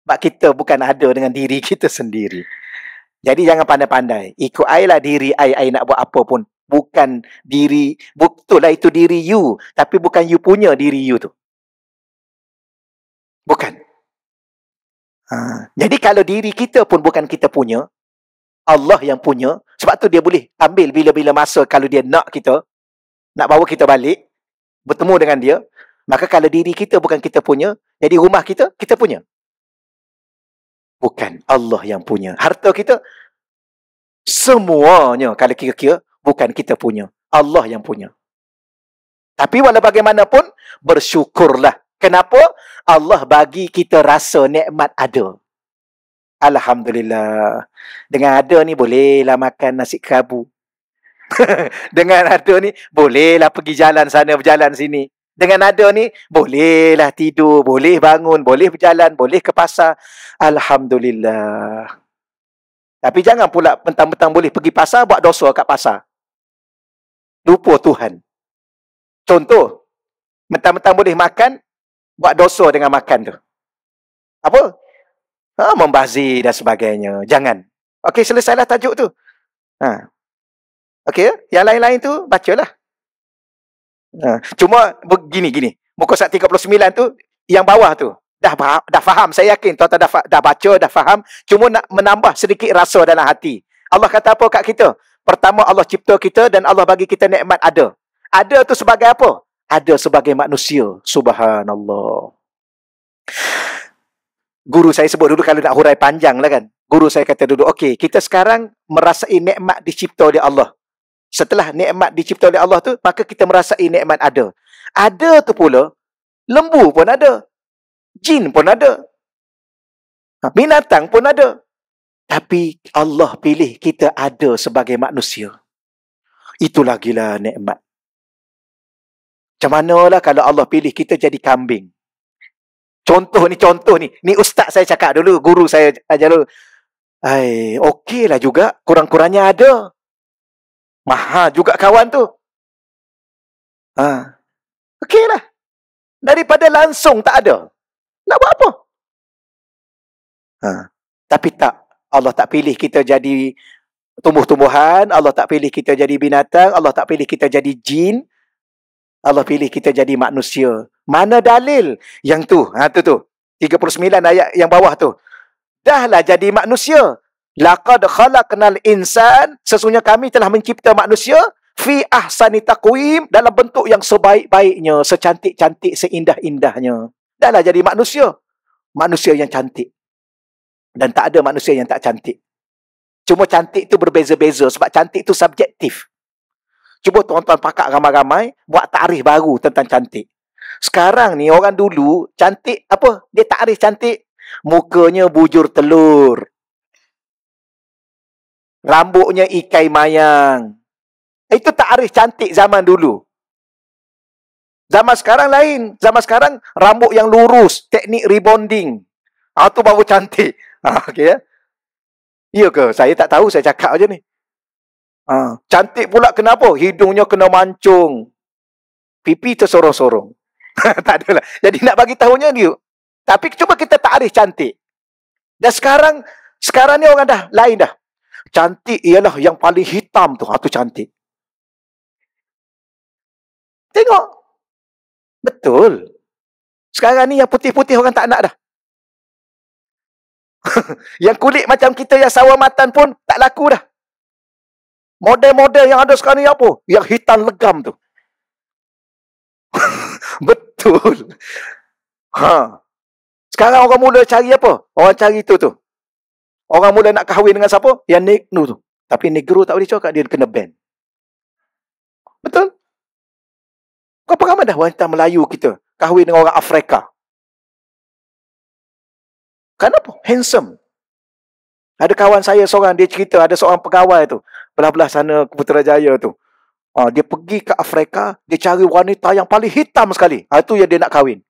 Sebab kita bukan ada dengan diri kita sendiri. Jadi jangan pandai-pandai. Ikut I lah diri I, I nak buat apa pun. Bukan diri, betul lah itu diri you. Tapi bukan you punya diri you tu. Bukan. Ha. Jadi kalau diri kita pun bukan kita punya, Allah yang punya. Sebab tu dia boleh ambil bila-bila masa kalau dia nak kita, nak bawa kita balik, bertemu dengan dia. Maka kalau diri kita bukan kita punya, jadi rumah kita, kita punya. Bukan Allah yang punya. Harta kita, semuanya kalau kira-kira, bukan kita punya. Allah yang punya. Tapi walau bagaimanapun, bersyukurlah. Kenapa? Allah bagi kita rasa nikmat ada. Alhamdulillah. Dengan ada ni bolehlah makan nasi kerabu. Dengan ada ni bolehlah pergi jalan sana berjalan sini. Dengan ada ni bolehlah tidur, boleh bangun, boleh berjalan, boleh ke pasar. Alhamdulillah. Tapi jangan pula mentang-mentang boleh pergi pasar buat dosa kat pasar. Lupa Tuhan. Contoh, mentang-mentang boleh makan buat dosa dengan makan tu. Apa? ha, membazi dan sebagainya. Jangan. Okey, selesailah tajuk tu. Ha. Okey, ya? yang lain-lain tu bacalah. Ha. Cuma begini gini. Muka surat 39 tu yang bawah tu dah dah faham saya yakin tuan-tuan dah, dah baca dah faham cuma nak menambah sedikit rasa dalam hati Allah kata apa kat kita pertama Allah cipta kita dan Allah bagi kita nikmat ada ada tu sebagai apa ada sebagai manusia subhanallah guru saya sebut dulu kalau nak hurai panjang lah kan. Guru saya kata dulu, okey, kita sekarang merasai nikmat dicipta oleh Allah. Setelah nikmat dicipta oleh Allah tu, maka kita merasai nikmat ada. Ada tu pula, lembu pun ada. Jin pun ada. Ha, binatang pun ada. Tapi Allah pilih kita ada sebagai manusia. Itulah gila nikmat. Macam manalah kalau Allah pilih kita jadi kambing. Contoh ni, contoh ni. Ni ustaz saya cakap dulu, guru saya ajar dulu. Hai, okeylah juga. Kurang-kurangnya ada. maha juga kawan tu. Ha. Okeylah. Daripada langsung tak ada. Nak buat apa? Ha. Tapi tak. Allah tak pilih kita jadi tumbuh-tumbuhan. Allah tak pilih kita jadi binatang. Allah tak pilih kita jadi jin. Allah pilih kita jadi manusia. Mana dalil yang tu? Ha tu tu. 39 ayat yang bawah tu. Dahlah jadi manusia. Laqad khalaqnal insan. Sesungguhnya kami telah mencipta manusia fi ahsani taqwim dalam bentuk yang sebaik-baiknya, secantik-cantik, seindah-indahnya. Dahlah jadi manusia. Manusia yang cantik. Dan tak ada manusia yang tak cantik. Cuma cantik tu berbeza-beza sebab cantik tu subjektif. Cuba tuan-tuan pakat ramai-ramai buat tarikh baru tentang cantik. Sekarang ni orang dulu cantik apa? Dia takrif cantik mukanya bujur telur. Rambutnya ikai mayang. Itu takrif cantik zaman dulu. Zaman sekarang lain. Zaman sekarang rambut yang lurus, teknik rebonding. Ah tu baru cantik. Ah, okay ya. Iya ke? Saya tak tahu, saya cakap aja ni. Ah, cantik pula kenapa? Hidungnya kena mancung. Pipi tersorong-sorong. tak adalah. Jadi nak bagi tahunya dia. Tapi cuba kita takrif cantik. Dan sekarang sekarang ni orang dah lain dah. Cantik ialah yang paling hitam tu. Ha cantik. Tengok. Betul. Sekarang ni yang putih-putih orang tak nak dah. yang kulit macam kita yang sawah matan pun tak laku dah. Model-model yang ada sekarang ni apa? Yang hitam legam tu. Betul betul. Ha. Sekarang orang muda cari apa? Orang cari tu tu. Orang muda nak kahwin dengan siapa? Yang negro tu. Tapi negro tak boleh cakap dia kena ban. Betul? Kau pernah dah wanita Melayu kita kahwin dengan orang Afrika? Kenapa? Handsome. Ada kawan saya seorang, dia cerita ada seorang pegawai tu. Belah-belah sana Putrajaya tu. Uh, dia pergi ke Afrika, dia cari wanita yang paling hitam sekali. Uh, itu yang dia nak kahwin.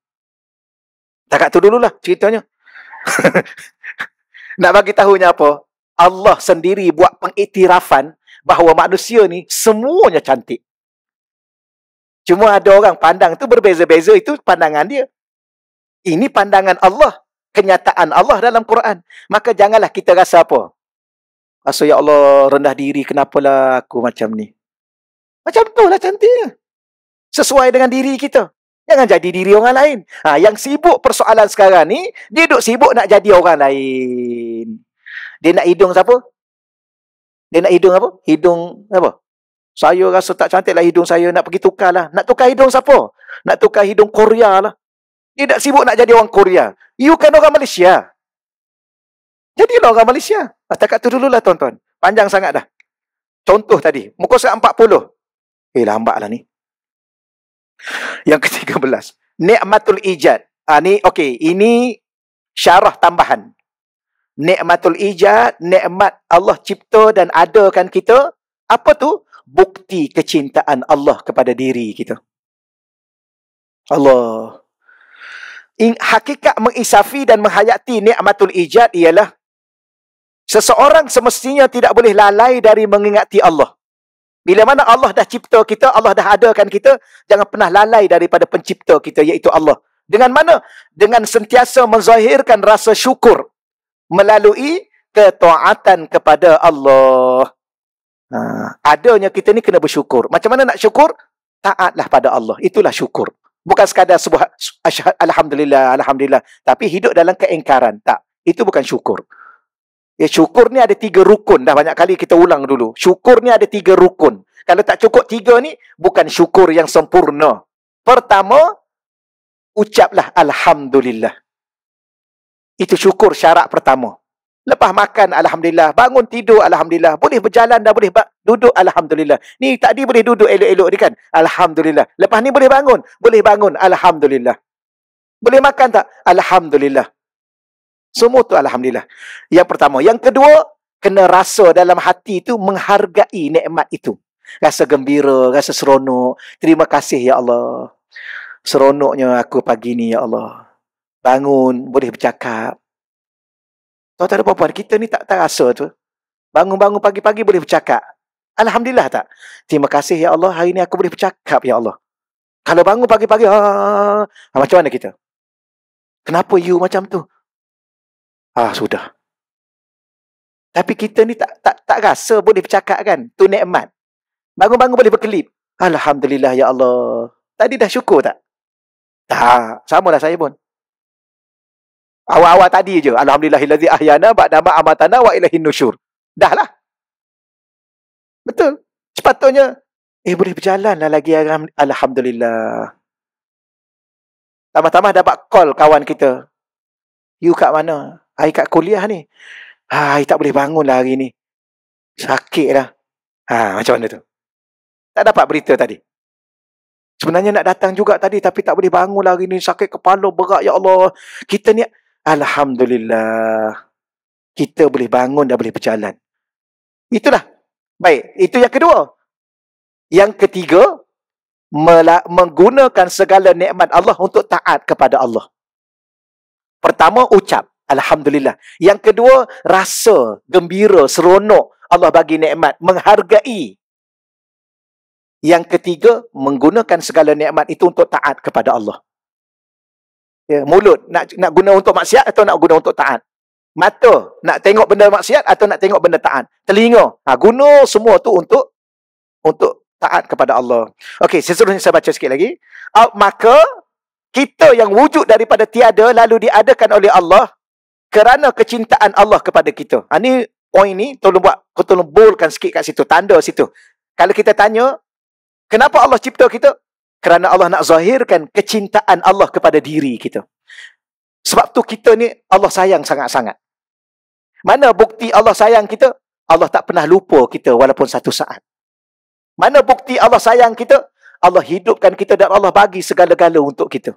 Tak kat tu dululah ceritanya. nak bagi tahunya apa? Allah sendiri buat pengiktirafan bahawa manusia ni semuanya cantik. Cuma ada orang pandang tu berbeza-beza itu pandangan dia. Ini pandangan Allah, kenyataan Allah dalam Quran. Maka janganlah kita rasa apa? Rasa ya Allah rendah diri kenapalah aku macam ni. Macam tu lah cantiknya. Sesuai dengan diri kita. Jangan jadi diri orang lain. Ha, yang sibuk persoalan sekarang ni, dia duduk sibuk nak jadi orang lain. Dia nak hidung siapa? Dia nak hidung apa? Hidung apa? Saya rasa tak cantik lah hidung saya. Nak pergi tukar lah. Nak tukar hidung siapa? Nak tukar hidung Korea lah. Dia nak sibuk nak jadi orang Korea. You kan orang Malaysia. Jadilah orang Malaysia. Ah, setakat tu dululah tuan-tuan. Panjang sangat dah. Contoh tadi. Muka surat 40. Eh lambatlah ni. Yang ketiga belas. Ni'matul ijad. Ha, ni, okay, ini syarah tambahan. Ni'matul ijad, ni'mat Allah cipta dan adakan kita. Apa tu? Bukti kecintaan Allah kepada diri kita. Allah. In, hakikat mengisafi dan menghayati ni'matul ijad ialah seseorang semestinya tidak boleh lalai dari mengingati Allah. Bila mana Allah dah cipta kita, Allah dah adakan kita, jangan pernah lalai daripada pencipta kita iaitu Allah. Dengan mana? Dengan sentiasa menzahirkan rasa syukur melalui ketaatan kepada Allah. Ha, adanya kita ni kena bersyukur. Macam mana nak syukur? Taatlah pada Allah. Itulah syukur. Bukan sekadar sebuah alhamdulillah alhamdulillah, tapi hidup dalam keengkaran. Tak. Itu bukan syukur. Ya, syukur ni ada tiga rukun. Dah banyak kali kita ulang dulu. Syukur ni ada tiga rukun. Kalau tak cukup tiga ni, bukan syukur yang sempurna. Pertama, ucaplah Alhamdulillah. Itu syukur syarat pertama. Lepas makan, Alhamdulillah. Bangun tidur, Alhamdulillah. Boleh berjalan dah boleh duduk, Alhamdulillah. Ni tadi boleh duduk elok-elok ni kan? Alhamdulillah. Lepas ni boleh bangun? Boleh bangun, Alhamdulillah. Boleh makan tak? Alhamdulillah. Semua tu Alhamdulillah. Yang pertama. Yang kedua, kena rasa dalam hati tu menghargai nikmat itu. Rasa gembira, rasa seronok. Terima kasih Ya Allah. Seronoknya aku pagi ni Ya Allah. Bangun, boleh bercakap. Tahu tak ada apa-apa. Kita ni tak, tak rasa tu. Bangun-bangun pagi-pagi boleh bercakap. Alhamdulillah tak? Terima kasih Ya Allah. Hari ni aku boleh bercakap Ya Allah. Kalau bangun pagi-pagi, ha, ha, ha, ha, macam mana kita? Kenapa you macam tu? Ah sudah. Tapi kita ni tak tak tak rasa boleh bercakap kan. Tu nikmat. Bangun-bangun boleh berkelip. Alhamdulillah ya Allah. Tadi dah syukur tak? Tak. Sama lah saya pun. Awal-awal tadi je. Alhamdulillah ilazi ahyana ba'dama amatana wa ilahin nusyur. Dah lah. Betul. Sepatutnya. Eh boleh berjalan lah lagi. Alhamdulillah. Tambah-tambah dapat call kawan kita. You kat mana? Hari kat kuliah ni. Ha, hari tak boleh bangun lah hari ni. Sakit lah. Ha, macam mana tu? Tak dapat berita tadi. Sebenarnya nak datang juga tadi tapi tak boleh bangun lah hari ni. Sakit kepala berat ya Allah. Kita ni Alhamdulillah. Kita boleh bangun dan boleh berjalan. Itulah. Baik. Itu yang kedua. Yang ketiga, melak- menggunakan segala nikmat Allah untuk taat kepada Allah. Pertama, ucap. Alhamdulillah. Yang kedua, rasa gembira, seronok Allah bagi nikmat, menghargai. Yang ketiga, menggunakan segala nikmat itu untuk taat kepada Allah. Ya, mulut nak nak guna untuk maksiat atau nak guna untuk taat? Mata nak tengok benda maksiat atau nak tengok benda taat? Telinga, ha, guna semua tu untuk untuk taat kepada Allah. Okey, seterusnya saya baca sikit lagi. Ah, maka kita yang wujud daripada tiada lalu diadakan oleh Allah kerana kecintaan Allah kepada kita. Ha, ni poin ni, tolong buat, tolong bolkan sikit kat situ, tanda situ. Kalau kita tanya, kenapa Allah cipta kita? Kerana Allah nak zahirkan kecintaan Allah kepada diri kita. Sebab tu kita ni Allah sayang sangat-sangat. Mana bukti Allah sayang kita? Allah tak pernah lupa kita walaupun satu saat. Mana bukti Allah sayang kita? Allah hidupkan kita dan Allah bagi segala-gala untuk kita.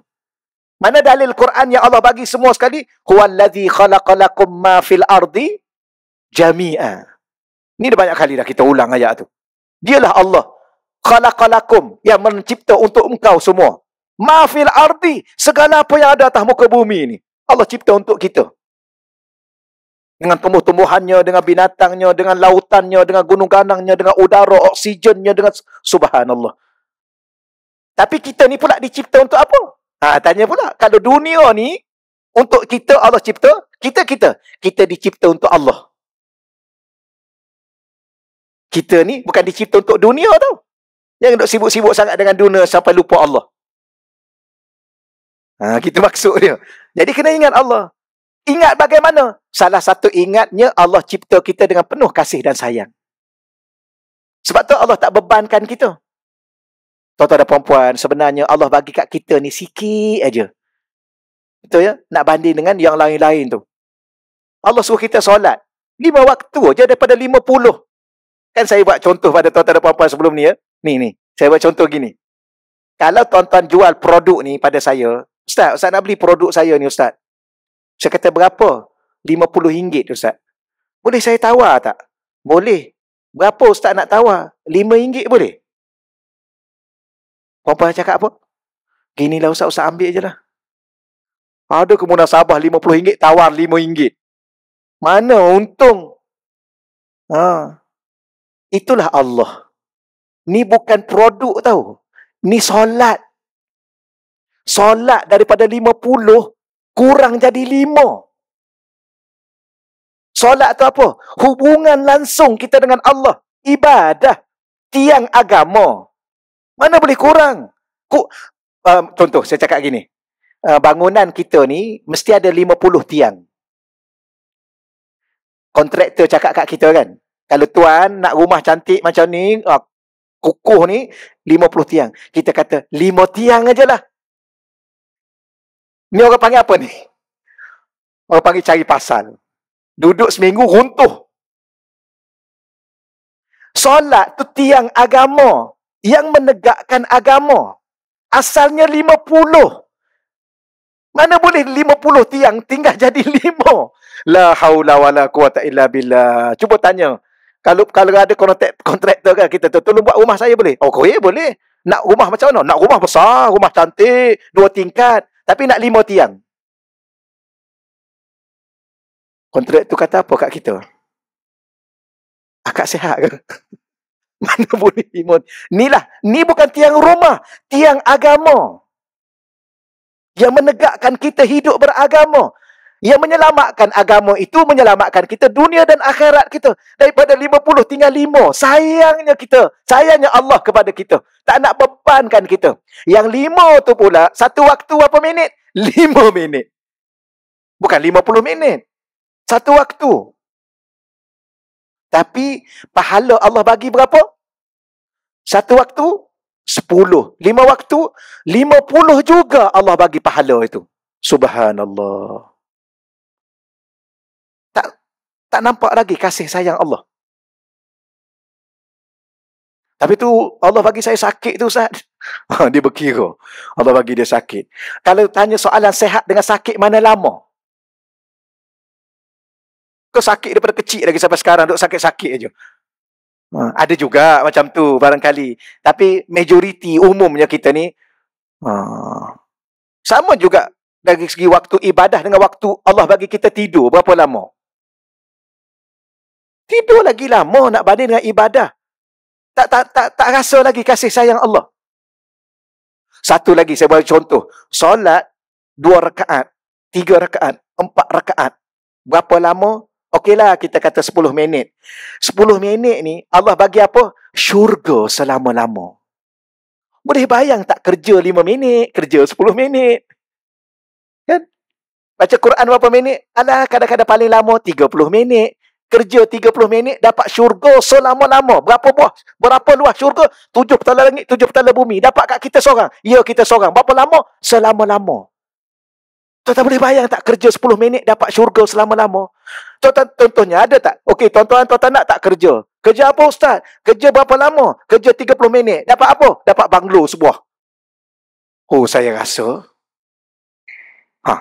Mana dalil Quran yang Allah bagi semua sekali? Huwallazi khalaqalakum ma fil ardi jami'a. Ini dah banyak kali dah kita ulang ayat tu. Dialah Allah khalaqalakum yang mencipta untuk engkau semua. Ma fil ardi, segala apa yang ada atas muka bumi ini. Allah cipta untuk kita. Dengan tumbuh-tumbuhannya, dengan binatangnya, dengan lautannya, dengan gunung-ganangnya, dengan udara, oksigennya, dengan subhanallah. Tapi kita ni pula dicipta untuk apa? Ha, tanya pula, kalau dunia ni, untuk kita Allah cipta, kita-kita, kita dicipta untuk Allah. Kita ni bukan dicipta untuk dunia tau. Jangan duduk sibuk-sibuk sangat dengan dunia sampai lupa Allah. Ha, kita maksud dia. Jadi kena ingat Allah. Ingat bagaimana? Salah satu ingatnya Allah cipta kita dengan penuh kasih dan sayang. Sebab tu Allah tak bebankan kita. Tuan-tuan dan perempuan, sebenarnya Allah bagi kat kita ni sikit aja. Betul ya? Nak banding dengan yang lain-lain tu. Allah suruh kita solat. Lima waktu aja daripada lima puluh. Kan saya buat contoh pada tuan-tuan dan perempuan sebelum ni ya. Ni ni. Saya buat contoh gini. Kalau tuan-tuan jual produk ni pada saya. Ustaz, Ustaz nak beli produk saya ni Ustaz. Saya kata berapa? Lima puluh ringgit Ustaz. Boleh saya tawar tak? Boleh. Berapa Ustaz nak tawar? Lima ringgit boleh? Perempuan dah cakap apa? Gini lah usah usah ambil je lah. Ada kemudian Sabah RM50, tawar RM5. Mana untung? Ha. Itulah Allah. Ni bukan produk tau. Ni solat. Solat daripada 50, kurang jadi 5. Solat tu apa? Hubungan langsung kita dengan Allah. Ibadah. Tiang agama. Mana boleh kurang? Ku, um, contoh, saya cakap gini. Uh, bangunan kita ni mesti ada 50 tiang. Kontraktor cakap kat kita kan. Kalau tuan nak rumah cantik macam ni, uh, kukuh ni, 50 tiang. Kita kata, 5 tiang aje lah. Ni orang panggil apa ni? Orang panggil cari pasal. Duduk seminggu, runtuh. Solat tu tiang agama yang menegakkan agama. Asalnya lima puluh Mana boleh lima puluh tiang tinggal jadi 5? La haula wala quwata illa billah. Cuba tanya. Kalau kalau ada kontrak kontraktor kan kita tolong buat rumah saya boleh? Oh, okay, ya, boleh. Nak rumah macam mana? Nak rumah besar, rumah cantik, dua tingkat. Tapi nak lima tiang. Kontrak tu kata apa kat kita? Akak sehat ke? Mana boleh imun? Inilah, ni bukan tiang rumah, tiang agama. Yang menegakkan kita hidup beragama. Yang menyelamatkan agama itu menyelamatkan kita dunia dan akhirat kita. Daripada lima puluh tinggal 5. Sayangnya kita. Sayangnya Allah kepada kita. Tak nak bebankan kita. Yang 5 tu pula satu waktu apa minit? Lima minit. Bukan lima puluh minit. Satu waktu. Tapi pahala Allah bagi berapa? Satu waktu, sepuluh. Lima waktu, lima puluh juga Allah bagi pahala itu. Subhanallah. Tak tak nampak lagi kasih sayang Allah. Tapi tu Allah bagi saya sakit tu Ustaz. dia berkira. Allah bagi dia sakit. Kalau tanya soalan sehat dengan sakit mana lama? kau sakit daripada kecil lagi sampai sekarang duk sakit-sakit aja. Ha, ada juga macam tu barangkali. Tapi majoriti umumnya kita ni ha, sama juga dari segi waktu ibadah dengan waktu Allah bagi kita tidur berapa lama? Tidur lagi lama nak banding dengan ibadah. Tak tak tak tak rasa lagi kasih sayang Allah. Satu lagi saya bagi contoh, solat dua rakaat, tiga rakaat, empat rakaat. Berapa lama Okeylah kita kata 10 minit. 10 minit ni Allah bagi apa? Syurga selama-lama. Boleh bayang tak kerja 5 minit, kerja 10 minit. Kan? Baca Quran berapa minit? Alah kadang-kadang paling lama 30 minit. Kerja 30 minit dapat syurga selama-lama. Berapa buah? Berapa luas syurga? tujuh petala langit, tujuh petala bumi. Dapat kat kita seorang. Ya kita seorang. Berapa lama? Selama-lama. tuan boleh bayang tak kerja 10 minit dapat syurga selama-lama? Tuan-tuan, contohnya ada tak? Okey, tuan-tuan, tuan-tuan nak tak kerja? Kerja apa ustaz? Kerja berapa lama? Kerja 30 minit. Dapat apa? Dapat banglo sebuah. Oh, saya rasa. Ha.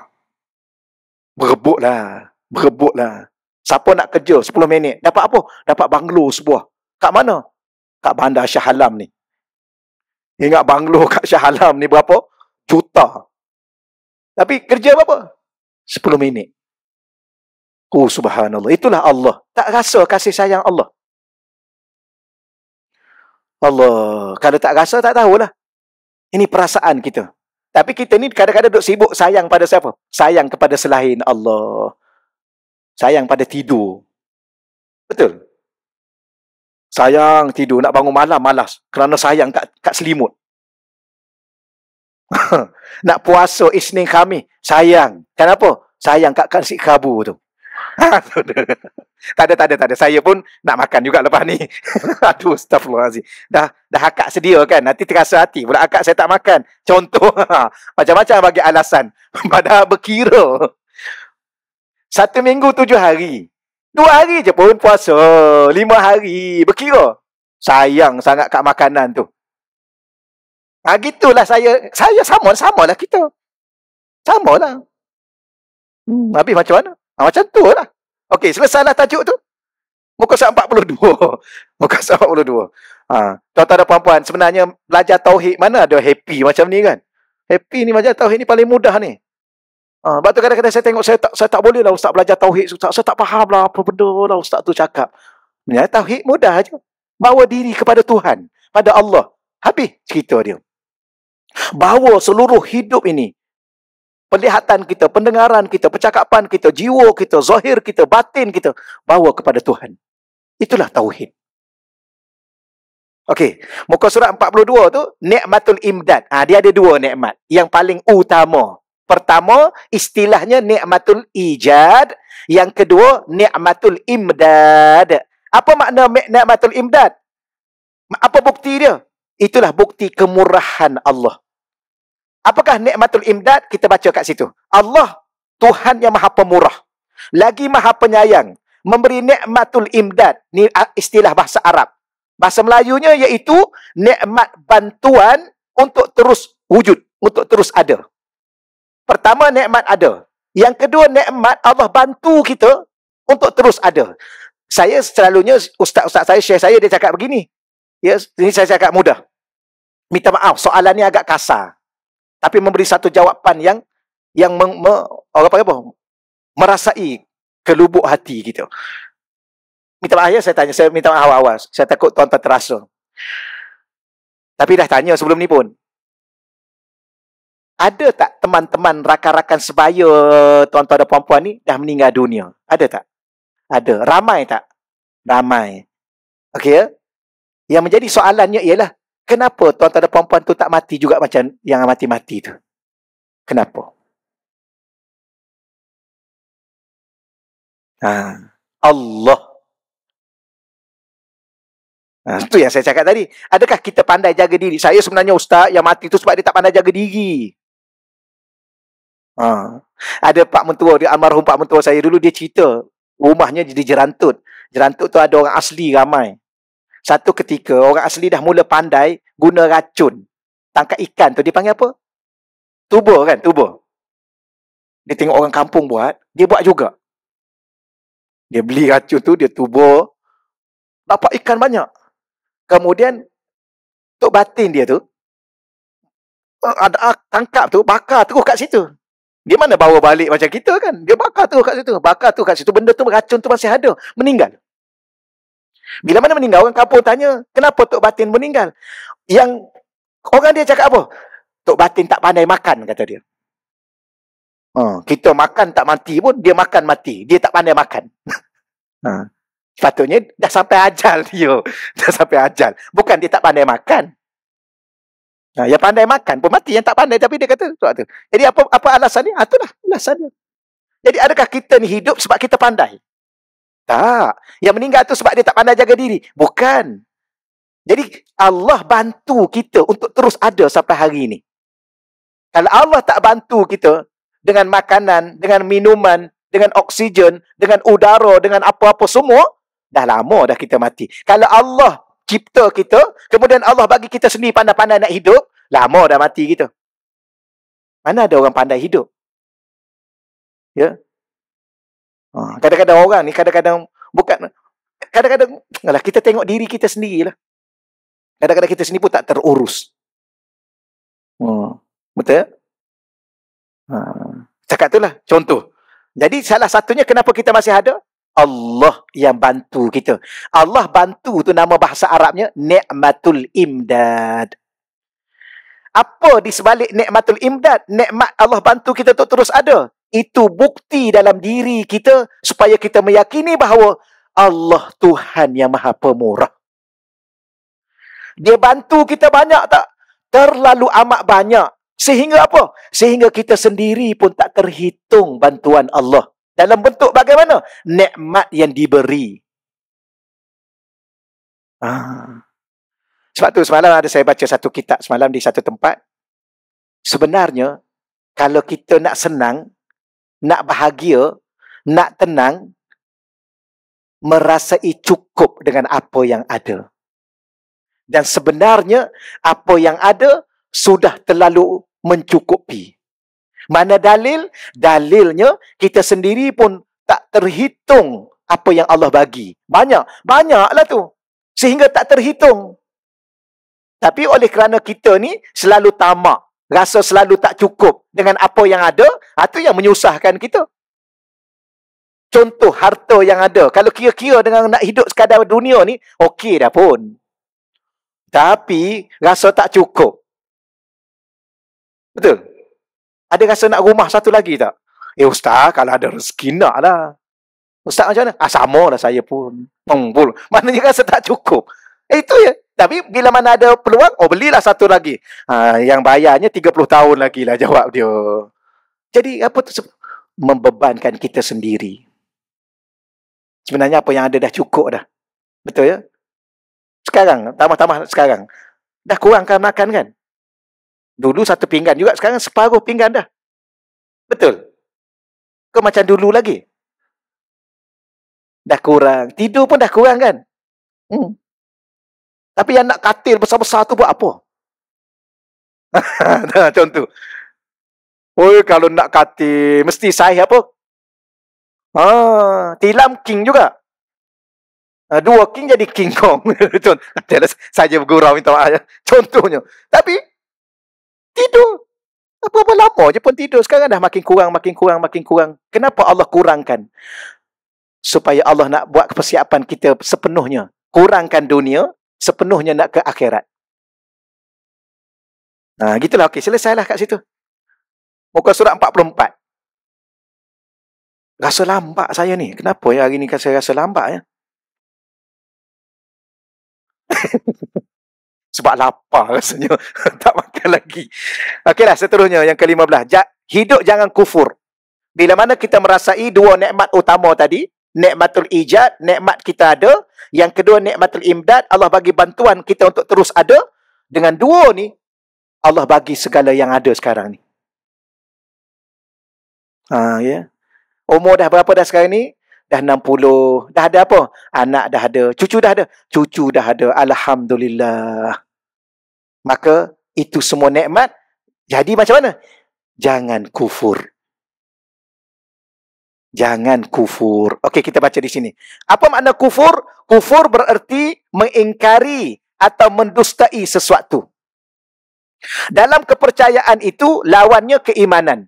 Berebutlah. Berebutlah. Siapa nak kerja 10 minit? Dapat apa? Dapat banglo sebuah. Kat mana? Kat bandar Shah Alam ni. Ingat banglo kat Shah Alam ni berapa? Juta. Tapi kerja berapa? 10 minit. Oh subhanallah. Itulah Allah. Tak rasa kasih sayang Allah. Allah. Kalau tak rasa, tak tahulah. Ini perasaan kita. Tapi kita ni kadang-kadang duk sibuk sayang pada siapa? Sayang kepada selain Allah. Sayang pada tidur. Betul? Sayang tidur. Nak bangun malam, malas. Kerana sayang kat, kat selimut. nak puasa Isnin kami. Sayang. Kenapa? Sayang kat kasih kabur tu. tak ada, tak ada, tak ada. Saya pun nak makan juga lepas ni. Aduh, astagfirullahaladzim. Dah dah akak sedia kan? Nanti terasa hati. Pula akak saya tak makan. Contoh. Macam-macam bagi alasan. pada berkira. Satu minggu tujuh hari. Dua hari je pun puasa. Lima hari. Berkira. Sayang sangat kat makanan tu. Ha, gitulah saya. Saya sama, sama lah kita. Sama lah. Hmm, habis macam mana? Ha, macam tu lah. Okey, lah tajuk tu. Muka surat 42. Muka surat 42. Ha. Tuan-tuan dan puan-puan, sebenarnya belajar tauhid mana ada happy macam ni kan? Happy ni macam tauhid ni paling mudah ni. Ha, sebab tu kadang-kadang saya tengok, saya tak, saya tak boleh lah ustaz belajar tauhid. Ustaz, saya tak faham lah apa benda lah ustaz tu cakap. Ya, tauhid mudah aja. Bawa diri kepada Tuhan, pada Allah. Habis cerita dia. Bawa seluruh hidup ini, penglihatan kita, pendengaran kita, percakapan kita, jiwa kita, zahir kita, batin kita bawa kepada Tuhan. Itulah tauhid. Okey, muka surat 42 tu nikmatul imdad. ha, dia ada dua nikmat. Yang paling utama, pertama istilahnya nikmatul ijad, yang kedua nikmatul imdad. Apa makna nikmatul imdad? Apa bukti dia? Itulah bukti kemurahan Allah. Apakah nikmatul imdad? Kita baca kat situ. Allah Tuhan yang maha pemurah. Lagi maha penyayang. Memberi nikmatul imdad. Ini ah, istilah bahasa Arab. Bahasa Melayunya iaitu nikmat bantuan untuk terus wujud. Untuk terus ada. Pertama, nikmat ada. Yang kedua, nikmat Allah bantu kita untuk terus ada. Saya selalunya, ustaz-ustaz saya, syekh saya, dia cakap begini. Ya, ini saya cakap mudah. Minta maaf, soalan ini agak kasar tapi memberi satu jawapan yang yang meng, me, apa, apa, merasai kelubuk hati gitu. Minta maaf ya saya tanya, saya minta maaf awal-awal. Saya takut tuan-tuan terasa. Tapi dah tanya sebelum ni pun. Ada tak teman-teman rakan-rakan sebaya tuan-tuan dan puan-puan ni dah meninggal dunia? Ada tak? Ada. Ramai tak? Ramai. Okey ya? Yang menjadi soalannya ialah kenapa tuan-tuan dan puan-puan tu tak mati juga macam yang mati-mati tu? Kenapa? Ha. Allah. Ha. Itu yang saya cakap tadi. Adakah kita pandai jaga diri? Saya sebenarnya ustaz yang mati tu sebab dia tak pandai jaga diri. Ha. Ada Pak Mentua, dia almarhum Pak Mentua saya dulu, dia cerita rumahnya jadi jerantut. Jerantut tu ada orang asli ramai. Satu ketika orang asli dah mula pandai guna racun. Tangkap ikan tu dia panggil apa? tubo kan, tubo Dia tengok orang kampung buat, dia buat juga. Dia beli racun tu, dia tubo Dapat ikan banyak. Kemudian, Tok Batin dia tu, ada tangkap tu, bakar terus kat situ. Dia mana bawa balik macam kita kan? Dia bakar terus kat situ. Bakar terus kat situ, benda tu, racun tu masih ada. Meninggal. Bila mana meninggal? Orang kampung tanya, kenapa Tok Batin meninggal? Yang orang dia cakap apa? Tok Batin tak pandai makan, kata dia. Ha, kita makan tak mati pun, dia makan mati. Dia tak pandai makan. Ha. Sepatutnya dah sampai ajal dia. Dah sampai ajal. Bukan dia tak pandai makan. Ha, yang pandai makan pun mati. Yang tak pandai tapi dia kata tuak tu. Jadi apa apa alasan dia? Ha, itulah alasan dia. Jadi adakah kita ni hidup sebab kita pandai? Tak. Yang meninggal tu sebab dia tak pandai jaga diri. Bukan. Jadi Allah bantu kita untuk terus ada sampai hari ini. Kalau Allah tak bantu kita dengan makanan, dengan minuman, dengan oksigen, dengan udara, dengan apa-apa semua, dah lama dah kita mati. Kalau Allah cipta kita, kemudian Allah bagi kita sendiri pandai-pandai nak hidup, lama dah mati kita. Mana ada orang pandai hidup? Ya, Ha, kadang-kadang orang ni kadang-kadang bukan kadang-kadang lah kita tengok diri kita sendirilah. Kadang-kadang kita sendiri pun tak terurus. Hmm. Betul? Hmm. Cakap itulah contoh. Jadi salah satunya kenapa kita masih ada? Allah yang bantu kita. Allah bantu tu nama bahasa Arabnya ni'matul imdad. Apa di sebalik nikmatul imdad? Nikmat Allah bantu kita tu terus ada itu bukti dalam diri kita supaya kita meyakini bahawa Allah Tuhan yang maha pemurah. Dia bantu kita banyak tak? Terlalu amat banyak. Sehingga apa? Sehingga kita sendiri pun tak terhitung bantuan Allah. Dalam bentuk bagaimana? Nikmat yang diberi. Ah. Sebab tu semalam ada saya baca satu kitab semalam di satu tempat. Sebenarnya, kalau kita nak senang, nak bahagia, nak tenang, merasai cukup dengan apa yang ada. Dan sebenarnya apa yang ada sudah terlalu mencukupi. Mana dalil? Dalilnya kita sendiri pun tak terhitung apa yang Allah bagi. Banyak, banyaklah tu. Sehingga tak terhitung. Tapi oleh kerana kita ni selalu tamak rasa selalu tak cukup dengan apa yang ada, itu ah, yang menyusahkan kita. Contoh harta yang ada. Kalau kira-kira dengan nak hidup sekadar dunia ni, okey dah pun. Tapi rasa tak cukup. Betul? Ada rasa nak rumah satu lagi tak? Eh ustaz, kalau ada rezeki nak lah. Ustaz macam mana? Ah, sama lah saya pun. Hmm, Maknanya rasa tak cukup. Eh Itu ya. Tapi bila mana ada peluang, oh belilah satu lagi. Ha, yang bayarnya 30 tahun lagi lah jawab dia. Jadi apa tu? Membebankan kita sendiri. Sebenarnya apa yang ada dah cukup dah. Betul ya? Sekarang, tambah-tambah sekarang. Dah kurangkan makan kan? Dulu satu pinggan juga, sekarang separuh pinggan dah. Betul? Kau macam dulu lagi. Dah kurang. Tidur pun dah kurang kan? Hmm. Tapi yang nak katil besar-besar tu buat apa? nah, contoh. Oi, kalau nak katil, mesti saya apa? Ha, tilam king juga. Ha, dua king jadi king kong. contoh. Lah, Saja bergurau minta maaf. Ya. Contohnya. Tapi, tidur. apa-apa lama je pun tidur. Sekarang dah makin kurang, makin kurang, makin kurang. Kenapa Allah kurangkan? Supaya Allah nak buat persiapan kita sepenuhnya. Kurangkan dunia, sepenuhnya nak ke akhirat. Nah, gitulah okey, selesailah kat situ. Muka surat 44. Rasa lambat saya ni. Kenapa ya hari ni kan saya rasa lambat ya? Sebab lapar rasanya. tak makan lagi. Okeylah, seterusnya yang ke-15. Ja, hidup jangan kufur. Bila mana kita merasai dua nikmat utama tadi, Nekmatul ijad, nekmat kita ada. Yang kedua nekmatul imdad, Allah bagi bantuan kita untuk terus ada. Dengan dua ni, Allah bagi segala yang ada sekarang ni. Ha, ya. Yeah. Umur dah berapa dah sekarang ni? Dah 60. Dah ada apa? Anak dah ada. Cucu dah ada. Cucu dah ada. Alhamdulillah. Maka itu semua nekmat. Jadi macam mana? Jangan kufur. Jangan kufur. Okey, kita baca di sini. Apa makna kufur? Kufur bererti mengingkari atau mendustai sesuatu. Dalam kepercayaan itu, lawannya keimanan.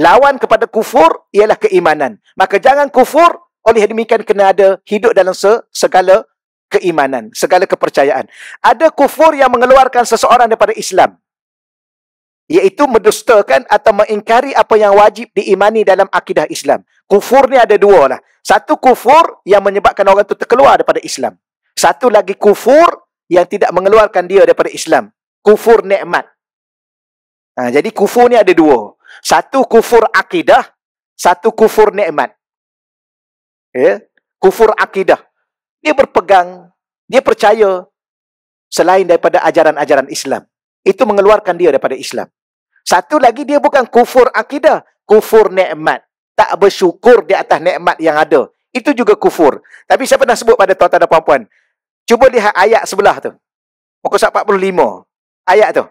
Lawan kepada kufur ialah keimanan. Maka jangan kufur, oleh demikian kena ada hidup dalam segala keimanan, segala kepercayaan. Ada kufur yang mengeluarkan seseorang daripada Islam iaitu mendustakan atau mengingkari apa yang wajib diimani dalam akidah Islam. Kufur ni ada dua lah. Satu kufur yang menyebabkan orang itu terkeluar daripada Islam. Satu lagi kufur yang tidak mengeluarkan dia daripada Islam. Kufur nikmat. Ha, jadi kufur ni ada dua. Satu kufur akidah, satu kufur nikmat. Ya, kufur akidah. Dia berpegang, dia percaya selain daripada ajaran-ajaran Islam. Itu mengeluarkan dia daripada Islam. Satu lagi dia bukan kufur akidah, kufur nikmat. Tak bersyukur di atas nikmat yang ada. Itu juga kufur. Tapi siapa pernah sebut pada tuan-tuan dan puan-puan. Cuba lihat ayat sebelah tu. Muka surat 45. Ayat tu.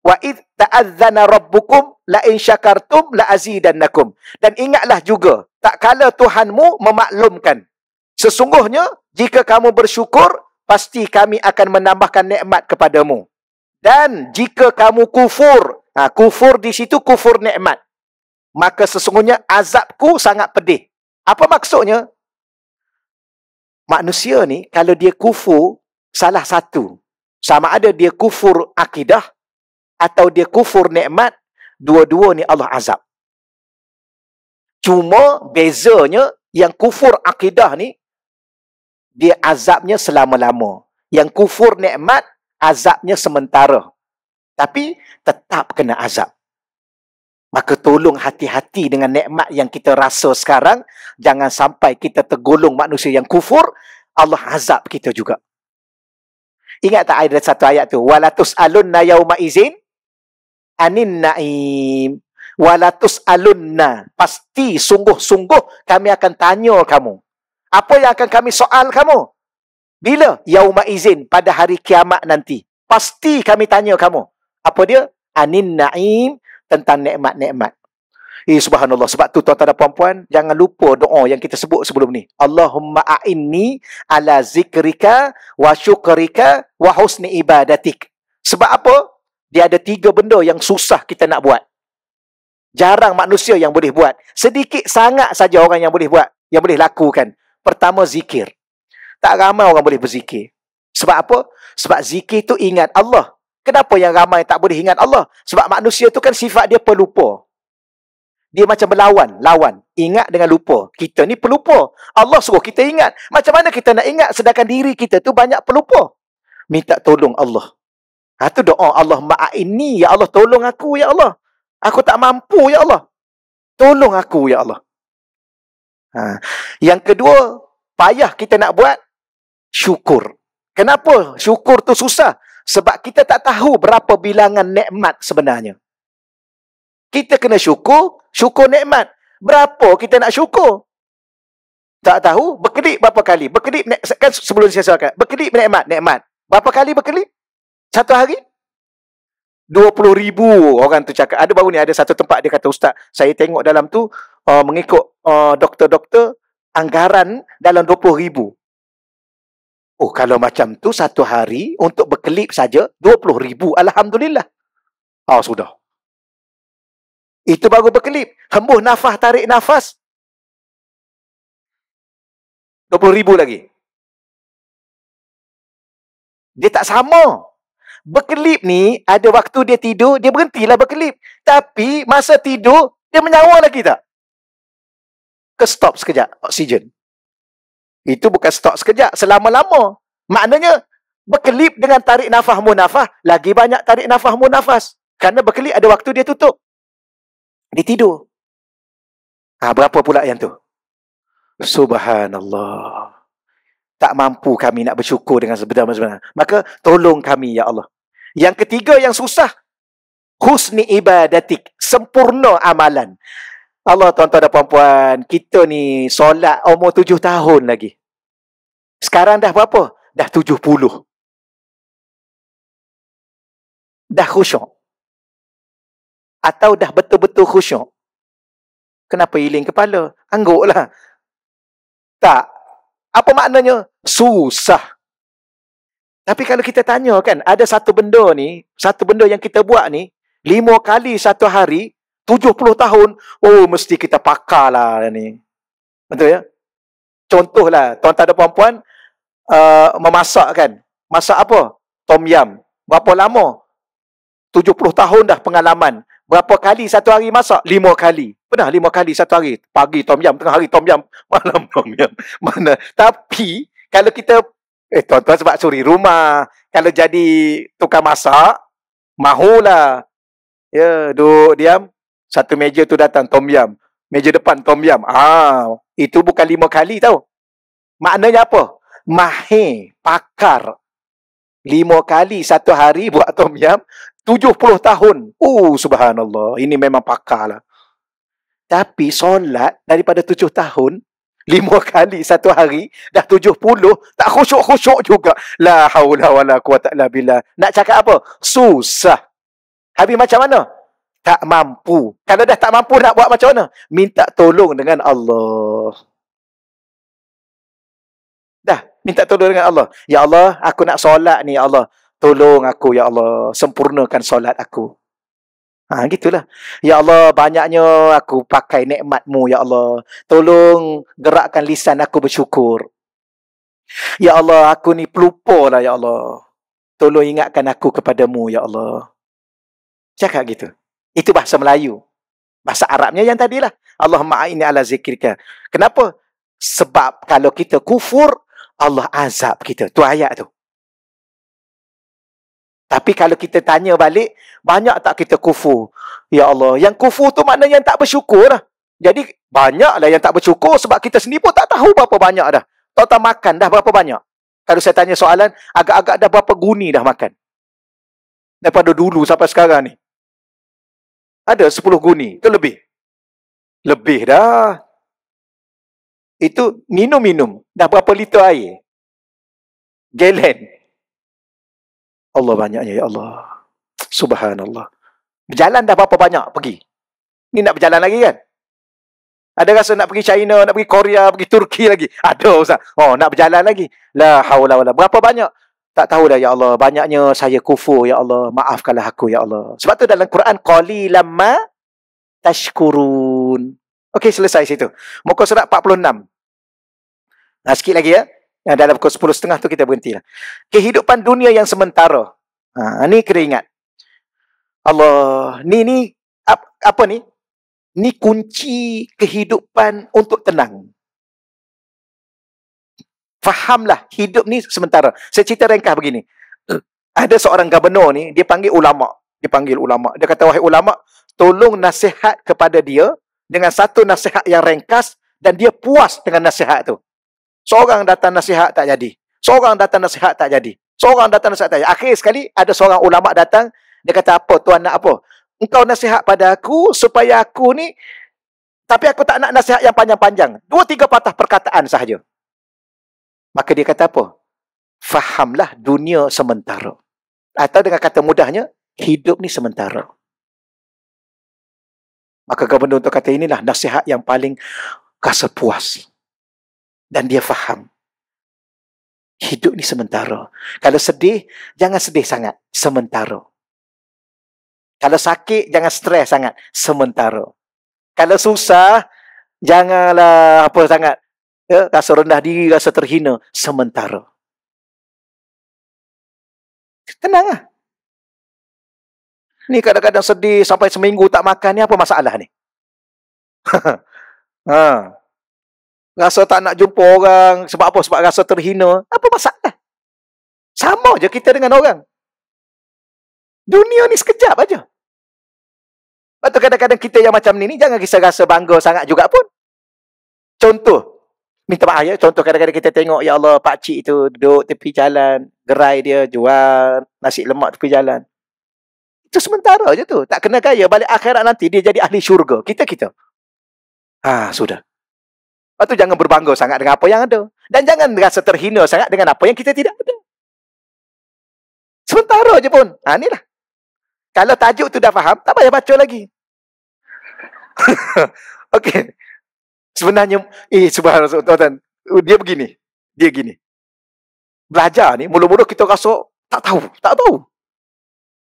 Wa id ta'adzana rabbukum la in syakartum la azidannakum. Dan ingatlah juga, tak kala Tuhanmu memaklumkan. Sesungguhnya jika kamu bersyukur, pasti kami akan menambahkan nikmat kepadamu. Dan jika kamu kufur, Ha, kufur di situ kufur nikmat. Maka sesungguhnya azabku sangat pedih. Apa maksudnya? Manusia ni kalau dia kufur salah satu. Sama ada dia kufur akidah atau dia kufur nikmat, dua-dua ni Allah azab. Cuma bezanya yang kufur akidah ni dia azabnya selama-lama. Yang kufur nikmat azabnya sementara tapi tetap kena azab. Maka tolong hati-hati dengan nikmat yang kita rasa sekarang. Jangan sampai kita tergolong manusia yang kufur. Allah azab kita juga. Ingat tak ada satu ayat tu? Walatus alunna yauma izin anin na'im. Walatus alunna. Pasti sungguh-sungguh kami akan tanya kamu. Apa yang akan kami soal kamu? Bila? Yauma izin pada hari kiamat nanti. Pasti kami tanya kamu. Apa dia? Anin na'im tentang nikmat-nikmat. Eh, subhanallah. Sebab tu tuan-tuan dan puan-puan, jangan lupa doa yang kita sebut sebelum ni. Allahumma a'inni ala zikrika wa syukrika wa husni ibadatik. Sebab apa? Dia ada tiga benda yang susah kita nak buat. Jarang manusia yang boleh buat. Sedikit sangat saja orang yang boleh buat, yang boleh lakukan. Pertama, zikir. Tak ramai orang boleh berzikir. Sebab apa? Sebab zikir tu ingat Allah. Kenapa yang ramai tak boleh ingat Allah? Sebab manusia tu kan sifat dia pelupa. Dia macam berlawan, lawan. Ingat dengan lupa. Kita ni pelupa. Allah suruh kita ingat. Macam mana kita nak ingat sedangkan diri kita tu banyak pelupa? Minta tolong Allah. Ha, tu doa Allah ma'aini. Ya Allah, tolong aku, ya Allah. Aku tak mampu, ya Allah. Tolong aku, ya Allah. Ha. Yang kedua, payah kita nak buat syukur. Kenapa syukur tu susah? Sebab kita tak tahu berapa bilangan nikmat sebenarnya. Kita kena syukur, syukur nikmat. Berapa kita nak syukur? Tak tahu, berkedip berapa kali? Berkedip, kan sebelum saya sebutkan. Berkedip nikmat, nikmat. Berapa kali berkedip? Satu hari? 20 ribu orang tu cakap. Ada baru ni, ada satu tempat dia kata, Ustaz, saya tengok dalam tu, uh, mengikut uh, doktor-doktor, anggaran dalam 20 ribu. Oh, kalau macam tu satu hari untuk berkelip saja 20 ribu. Alhamdulillah. Oh, sudah. Itu baru berkelip. Hembus nafas, tarik nafas. 20 ribu lagi. Dia tak sama. Berkelip ni, ada waktu dia tidur, dia berhentilah berkelip. Tapi, masa tidur, dia menyawa lagi tak? Ke stop sekejap, oksigen. Itu bukan stok sekejap, selama-lama. Maknanya, berkelip dengan tarik nafas munafas, lagi banyak tarik nafas munafas. Kerana berkelip ada waktu dia tutup. Dia tidur. Ha, berapa pula yang tu? Subhanallah. Tak mampu kami nak bersyukur dengan sebenar-benar. Maka tolong kami, Ya Allah. Yang ketiga yang susah. Husni ibadatik. Sempurna amalan. Allah tuan-tuan dan puan-puan. Kita ni solat umur tujuh tahun lagi. Sekarang dah berapa? Dah tujuh puluh, Dah khusyuk. Atau dah betul-betul khusyuk. Kenapa iling kepala? Angguklah. Tak. Apa maknanya? Susah. Tapi kalau kita tanya kan, ada satu benda ni, satu benda yang kita buat ni, lima kali satu hari, tujuh puluh tahun, oh mesti kita pakarlah ni. Betul ya? Contohlah, tuan-tuan ada perempuan uh, memasak kan? Masak apa? Tom Yam. Berapa lama? 70 tahun dah pengalaman. Berapa kali satu hari masak? 5 kali. Pernah 5 kali satu hari? Pagi Tom Yam, tengah hari Tom Yam, malam Tom Yam. Mana? Tapi, kalau kita, eh tuan-tuan sebab suri rumah, kalau jadi tukar masak, mahulah. Ya, duduk diam. Satu meja tu datang Tom Yam meja depan Tom Yam. Ah, itu bukan lima kali tau. Maknanya apa? Mahir, pakar. Lima kali satu hari buat Tom Yam. Tujuh puluh tahun. Oh, uh, subhanallah. Ini memang pakar lah. Tapi solat daripada tujuh tahun, lima kali satu hari, dah tujuh puluh, tak khusyuk-khusyuk juga. La hawla wa la quwata la billah. Nak cakap apa? Susah. Habis macam mana? tak mampu. Kalau dah tak mampu nak buat macam mana? Minta tolong dengan Allah. Dah, minta tolong dengan Allah. Ya Allah, aku nak solat ni, ya Allah. Tolong aku, ya Allah. Sempurnakan solat aku. Ha, gitulah. Ya Allah, banyaknya aku pakai nikmatmu, ya Allah. Tolong gerakkan lisan aku bersyukur. Ya Allah, aku ni pelupa lah, ya Allah. Tolong ingatkan aku kepadamu, ya Allah. Cakap gitu. Itu bahasa Melayu. Bahasa Arabnya yang tadilah. Allahumma a'ini ala zikrika. Kenapa? Sebab kalau kita kufur, Allah azab kita. Tu ayat tu. Tapi kalau kita tanya balik, banyak tak kita kufur? Ya Allah, yang kufur tu maknanya yang tak bersyukur lah. Jadi, banyaklah yang tak bersyukur sebab kita sendiri pun tak tahu berapa banyak dah. Tak tahu makan dah berapa banyak. Kalau saya tanya soalan, agak-agak dah berapa guni dah makan. Daripada dulu sampai sekarang ni. Ada 10 guni itu lebih? Lebih dah. Itu minum-minum. Dah berapa liter air? Gelen. Allah banyaknya, Ya Allah. Subhanallah. Berjalan dah berapa banyak pergi? Ni nak berjalan lagi kan? Ada rasa nak pergi China, nak pergi Korea, pergi Turki lagi? Ada Ustaz. Oh, nak berjalan lagi. La haula wala. Berapa banyak? tak tahu dah ya Allah banyaknya saya kufur ya Allah maafkanlah aku ya Allah sebab tu dalam Quran qalilam ma tashkurun okey selesai situ muka surat 46 nah sikit lagi ya Nah, dalam pukul setengah tu kita berhenti lah. Kehidupan dunia yang sementara. Ha, ni kena ingat. Allah, ni ni, apa ni? Ni kunci kehidupan untuk tenang. Fahamlah hidup ni sementara. Saya cerita ringkas begini. Ada seorang gubernur ni, dia panggil ulama. Dia panggil ulama. Dia kata, wahai ulama, tolong nasihat kepada dia dengan satu nasihat yang ringkas dan dia puas dengan nasihat tu. Seorang datang nasihat tak jadi. Seorang datang nasihat tak jadi. Seorang datang nasihat tak jadi. Akhir sekali, ada seorang ulama datang. Dia kata, apa? Tuan nak apa? Engkau nasihat pada aku supaya aku ni tapi aku tak nak nasihat yang panjang-panjang. Dua, tiga patah perkataan sahaja. Maka dia kata apa? Fahamlah dunia sementara. Atau dengan kata mudahnya, hidup ni sementara. Maka gubernur untuk kata inilah nasihat yang paling rasa puas. Dan dia faham. Hidup ni sementara. Kalau sedih, jangan sedih sangat. Sementara. Kalau sakit, jangan stres sangat. Sementara. Kalau susah, janganlah apa sangat ya, rasa rendah diri, rasa terhina sementara. Tenanglah. Ni kadang-kadang sedih sampai seminggu tak makan ni apa masalah ni? ha. Rasa tak nak jumpa orang sebab apa? Sebab rasa terhina. Apa masalah? Sama je kita dengan orang. Dunia ni sekejap aja. Lepas kadang-kadang kita yang macam ni ni jangan kisah rasa bangga sangat juga pun. Contoh, minta maaf ya contoh kadang-kadang kita tengok ya Allah pak cik tu duduk tepi jalan gerai dia jual nasi lemak tepi jalan itu sementara je tu tak kena kaya balik akhirat nanti dia jadi ahli syurga kita kita ha sudah Lepas tu jangan berbangga sangat dengan apa yang ada dan jangan rasa terhina sangat dengan apa yang kita tidak ada sementara je pun ha lah kalau tajuk tu dah faham tak payah baca lagi okey Sebenarnya, eh subhanallah, tuan-tuan, dia begini. Dia begini, Belajar ni, mula-mula kita rasa tak tahu. Tak tahu.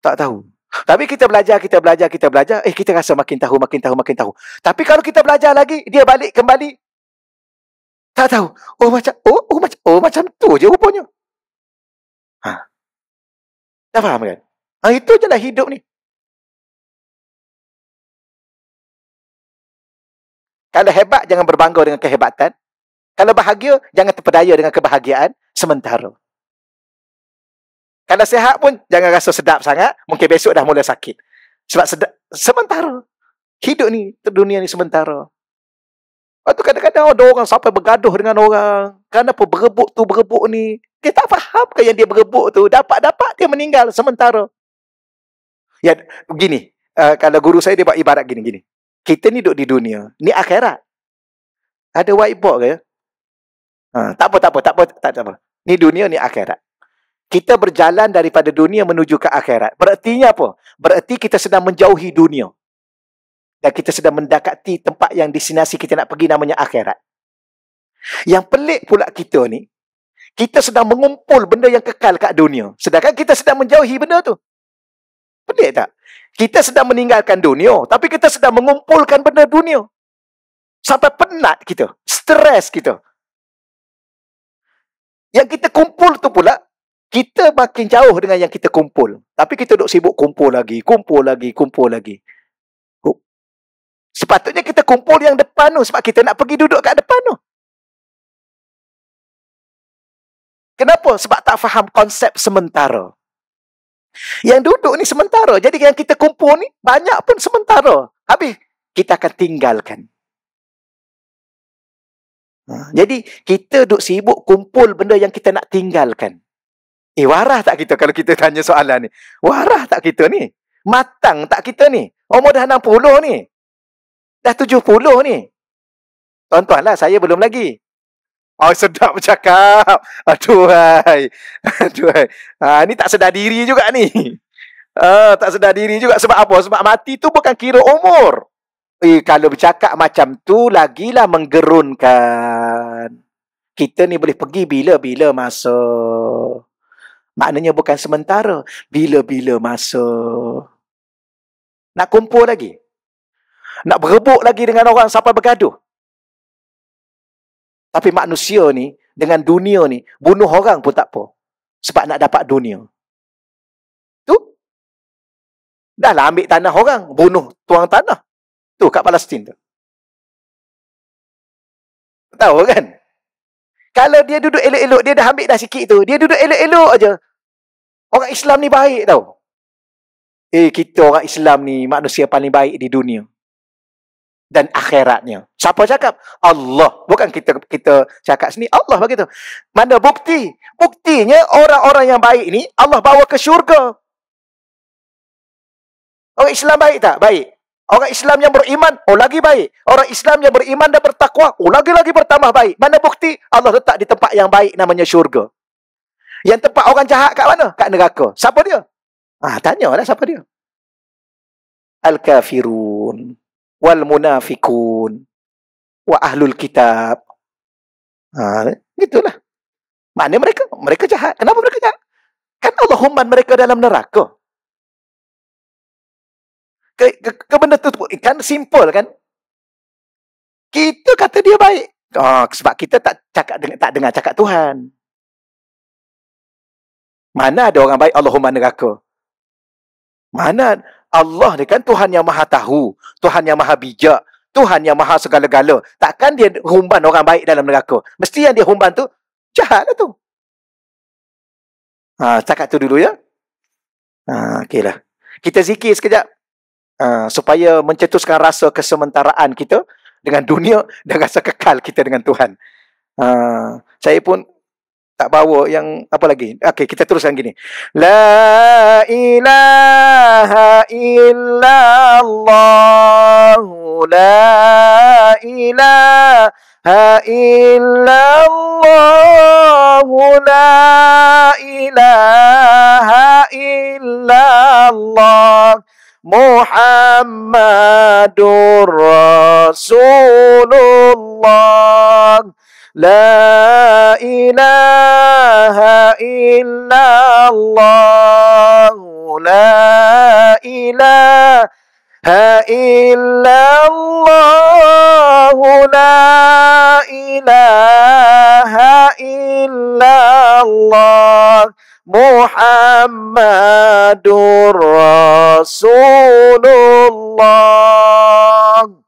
Tak tahu. Tapi kita belajar, kita belajar, kita belajar. Eh, kita rasa makin tahu, makin tahu, makin tahu. Tapi kalau kita belajar lagi, dia balik kembali. Tak tahu. Oh, macam oh, oh, macam, oh, macam tu je rupanya. Ha. Dah faham kan? Ha, itu je lah hidup ni. Kalau hebat, jangan berbangga dengan kehebatan. Kalau bahagia, jangan terpedaya dengan kebahagiaan sementara. Kalau sehat pun, jangan rasa sedap sangat. Mungkin besok dah mula sakit. Sebab sedap, sementara. Hidup ni, dunia ni sementara. Lepas tu kadang-kadang ada orang sampai bergaduh dengan orang. Kenapa berebut tu berebut ni? Kita tak faham ke yang dia berebut tu. Dapat-dapat dia meninggal sementara. Ya, begini. Uh, kalau guru saya dia buat ibarat gini. gini kita ni duduk di dunia. Ni akhirat. Ada whiteboard ke? Ha, tak apa, tak apa, tak apa, tak, tak apa. Ni dunia, ni akhirat. Kita berjalan daripada dunia menuju ke akhirat. Berartinya apa? Berarti kita sedang menjauhi dunia. Dan kita sedang mendekati tempat yang destinasi kita nak pergi namanya akhirat. Yang pelik pula kita ni, kita sedang mengumpul benda yang kekal kat dunia. Sedangkan kita sedang menjauhi benda tu. Pelik tak? Kita sedang meninggalkan dunia, tapi kita sedang mengumpulkan benda dunia. Sampai penat kita, stres kita. Yang kita kumpul tu pula, kita makin jauh dengan yang kita kumpul. Tapi kita duk sibuk kumpul lagi, kumpul lagi, kumpul lagi. Oh. Sepatutnya kita kumpul yang depan tu sebab kita nak pergi duduk kat depan tu. Kenapa? Sebab tak faham konsep sementara. Yang duduk ni sementara. Jadi yang kita kumpul ni banyak pun sementara. Habis kita akan tinggalkan. Ha, jadi kita duduk sibuk kumpul benda yang kita nak tinggalkan. Eh warah tak kita kalau kita tanya soalan ni? Warah tak kita ni? Matang tak kita ni? Umur dah 60 ni? Dah 70 ni? Tuan-tuan lah saya belum lagi. Oh sedap bercakap. Aduhai. Aduhai. Ha ni tak sedar diri juga ni. Uh, tak sedar diri juga sebab apa? Sebab mati tu bukan kira umur. Eh kalau bercakap macam tu lagilah menggerunkan. Kita ni boleh pergi bila-bila masa. Maknanya bukan sementara, bila-bila masa. Nak kumpul lagi. Nak berebut lagi dengan orang sampai bergaduh. Tapi manusia ni, dengan dunia ni, bunuh orang pun tak apa. Sebab nak dapat dunia. Tu. Dah lah ambil tanah orang, bunuh tuang tanah. Tu kat Palestin tu. Tahu kan? Kalau dia duduk elok-elok, dia dah ambil dah sikit tu. Dia duduk elok-elok aja. Orang Islam ni baik tau. Eh, kita orang Islam ni manusia paling baik di dunia dan akhiratnya. Siapa cakap? Allah. Bukan kita kita cakap sini. Allah begitu. Mana bukti? Buktinya orang-orang yang baik ini Allah bawa ke syurga. Orang Islam baik tak? Baik. Orang Islam yang beriman, oh lagi baik. Orang Islam yang beriman dan bertakwa, oh lagi-lagi bertambah baik. Mana bukti? Allah letak di tempat yang baik namanya syurga. Yang tempat orang jahat kat mana? Kat neraka. Siapa dia? Ah, tanyalah siapa dia. Al-kafirun wal munafikun wa ahlul kitab. Ha, gitulah. Mana mereka? Mereka jahat. Kenapa mereka jahat? Kan Allah humban mereka dalam neraka. Ke, ke, ke benda tu, kan simple kan? Kita kata dia baik. Oh, sebab kita tak cakap dengan tak dengar cakap Tuhan. Mana ada orang baik Allah humban neraka? Mana Allah ni kan Tuhan yang maha tahu, Tuhan yang maha bijak, Tuhan yang maha segala-gala. Takkan dia humban orang baik dalam neraka. Mesti yang dia humban tu, jahatlah tu. Ha, cakap tu dulu ya. Ha, okay lah. Kita zikir sekejap. Ha, supaya mencetuskan rasa kesementaraan kita dengan dunia dan rasa kekal kita dengan Tuhan. Ha, saya pun tak bawa yang apa lagi okey kita teruskan gini la ilaha illallah la ilaha illallah la ilaha illallah muhammadur rasulullah لا إله إلا الله لا إله إلا الله لا إله إلا الله محمد رسول الله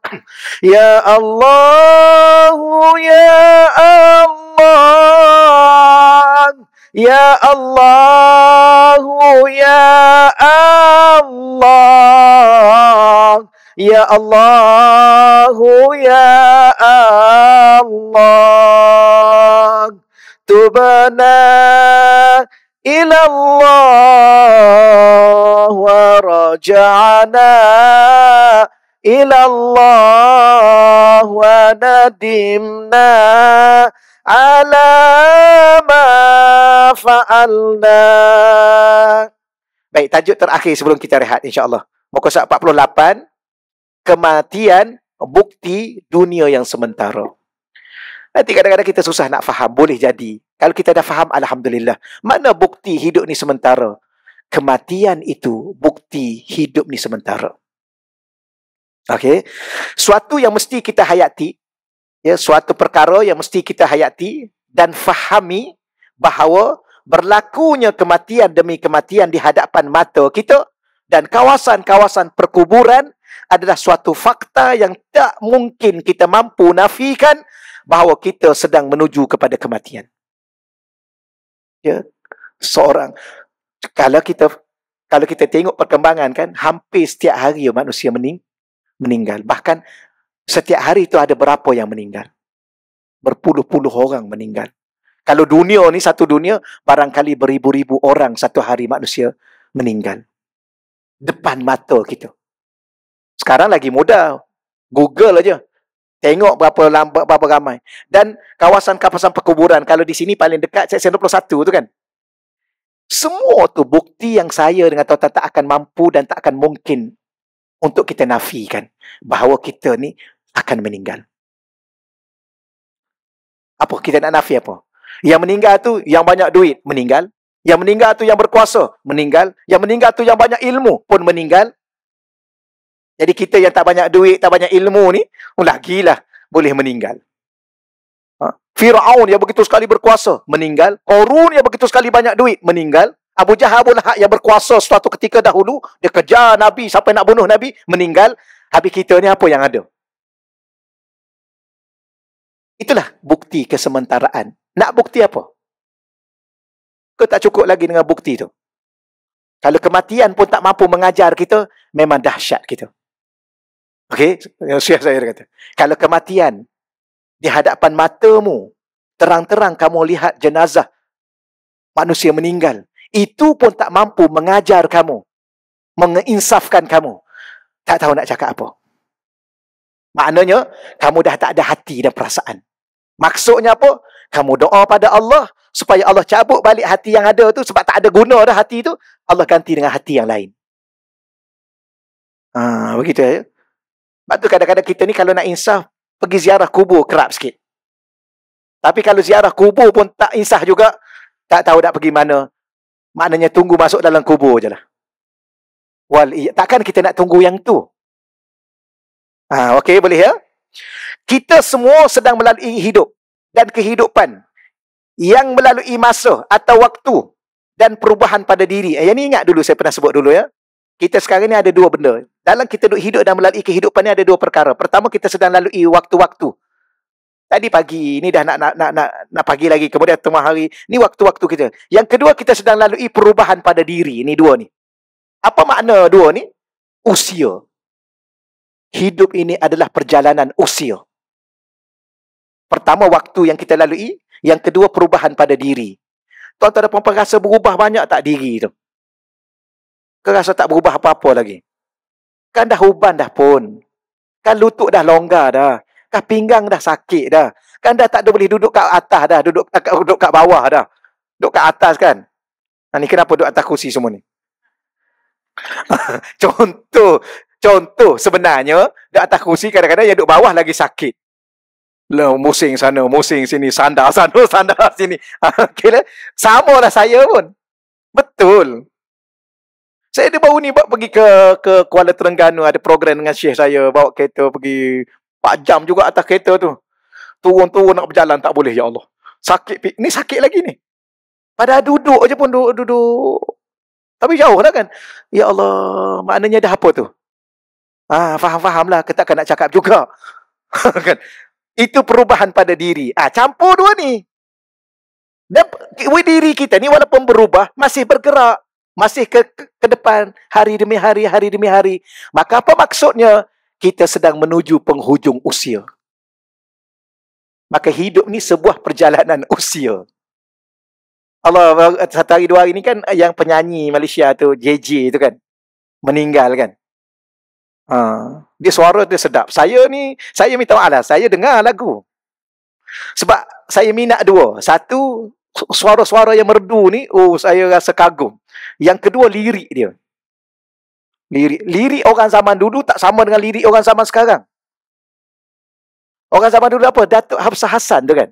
يا الله يا الله يا الله يا الله يا الله يا الله تبنا إلى الله ورجعنا إلى wa nadimna, على ما فعلنا Baik, tajuk terakhir sebelum kita rehat insyaAllah. Muka surat 48, kematian bukti dunia yang sementara. Nanti kadang-kadang kita susah nak faham, boleh jadi. Kalau kita dah faham, Alhamdulillah. Mana bukti hidup ni sementara? Kematian itu bukti hidup ni sementara. Okey. Suatu yang mesti kita hayati, ya, suatu perkara yang mesti kita hayati dan fahami bahawa berlakunya kematian demi kematian di hadapan mata kita dan kawasan-kawasan perkuburan adalah suatu fakta yang tak mungkin kita mampu nafikan bahawa kita sedang menuju kepada kematian. Ya, seorang kalau kita kalau kita tengok perkembangan kan hampir setiap hari manusia meninggal meninggal. Bahkan setiap hari itu ada berapa yang meninggal. Berpuluh-puluh orang meninggal. Kalau dunia ni satu dunia, barangkali beribu-ribu orang satu hari manusia meninggal. Depan mata kita. Sekarang lagi mudah. Google aja. Tengok berapa lamba, berapa ramai. Dan kawasan-kawasan perkuburan, kalau di sini paling dekat, seksyen 21 tu kan. Semua tu bukti yang saya dengan Tuan-Tuan tak akan mampu dan tak akan mungkin untuk kita nafikan bahawa kita ni akan meninggal. Apa kita nak nafi apa? Yang meninggal tu yang banyak duit meninggal, yang meninggal tu yang berkuasa meninggal, yang meninggal tu yang banyak ilmu pun meninggal. Jadi kita yang tak banyak duit, tak banyak ilmu ni, gila boleh meninggal. Ha? Fir'aun yang begitu sekali berkuasa, meninggal. Korun yang begitu sekali banyak duit, meninggal. Abu Jahal Abu Lahab yang berkuasa suatu ketika dahulu, dia kejar Nabi sampai nak bunuh Nabi, meninggal. Habis kita ni apa yang ada? Itulah bukti kesementaraan. Nak bukti apa? Kau tak cukup lagi dengan bukti tu. Kalau kematian pun tak mampu mengajar kita, memang dahsyat kita. Okey, syah saya kata. Kalau kematian di hadapan matamu, terang-terang kamu lihat jenazah manusia meninggal, itu pun tak mampu mengajar kamu, menginsafkan kamu. Tak tahu nak cakap apa. Maknanya, kamu dah tak ada hati dan perasaan. Maksudnya apa? Kamu doa pada Allah supaya Allah cabut balik hati yang ada tu sebab tak ada guna dah hati tu. Allah ganti dengan hati yang lain. ha, begitu ya. Sebab tu kadang-kadang kita ni kalau nak insaf, pergi ziarah kubur kerap sikit. Tapi kalau ziarah kubur pun tak insaf juga, tak tahu nak pergi mana, Maknanya tunggu masuk dalam kubur je lah. Wali. Takkan kita nak tunggu yang tu? Ha, okay, boleh ya? Kita semua sedang melalui hidup dan kehidupan yang melalui masa atau waktu dan perubahan pada diri. Eh, yang ni ingat dulu saya pernah sebut dulu ya. Kita sekarang ni ada dua benda. Dalam kita hidup dan melalui kehidupan ni ada dua perkara. Pertama, kita sedang melalui waktu-waktu. Tadi pagi, ni dah nak nak nak nak, nak pagi lagi. Kemudian tengah hari, ni waktu-waktu kita. Yang kedua kita sedang lalui perubahan pada diri. ini dua ni. Apa makna dua ni? Usia. Hidup ini adalah perjalanan usia. Pertama waktu yang kita lalui, yang kedua perubahan pada diri. Tuan-tuan dan puan rasa berubah banyak tak diri tu? Kau rasa tak berubah apa-apa lagi? Kan dah uban dah pun. Kan lutut dah longgar dah kah pinggang dah sakit dah. Kan dah tak ada boleh duduk kat atas dah, duduk kat duduk kat bawah dah. Duduk kat atas kan. Ha ni kenapa duduk atas kursi semua ni? contoh contoh sebenarnya duduk atas kursi kadang-kadang yang duduk bawah lagi sakit. Lah musing sana, musing sini, sandar sana, sandar sini. Ha, okey lah. Sama lah saya pun. Betul. Saya ada baru ni bawa pergi ke ke Kuala Terengganu ada program dengan syekh saya bawa kereta pergi Empat jam juga atas kereta tu. Turun-turun nak berjalan tak boleh ya Allah. Sakit ni sakit lagi ni. Pada duduk aje pun duduk, duduk. Tapi jauh dah kan. Ya Allah, maknanya dah apa tu? Ah, faham-fahamlah, kita kan nak cakap juga. kan? Itu perubahan pada diri. Ah, campur dua ni. Dan diri kita ni walaupun berubah, masih bergerak. Masih ke, ke, ke depan, hari demi hari, hari demi hari. Maka apa maksudnya? kita sedang menuju penghujung usia. Maka hidup ni sebuah perjalanan usia. Allah satu hari dua hari ni kan yang penyanyi Malaysia tu JJ tu kan meninggal kan. Ha. Dia suara dia sedap. Saya ni, saya minta maaf lah. Saya dengar lagu. Sebab saya minat dua. Satu, suara-suara yang merdu ni, oh saya rasa kagum. Yang kedua, lirik dia. Lirik. Lirik orang zaman dulu tak sama dengan lirik orang zaman sekarang. Orang zaman dulu apa? Datuk Hafsah Hasan tu kan?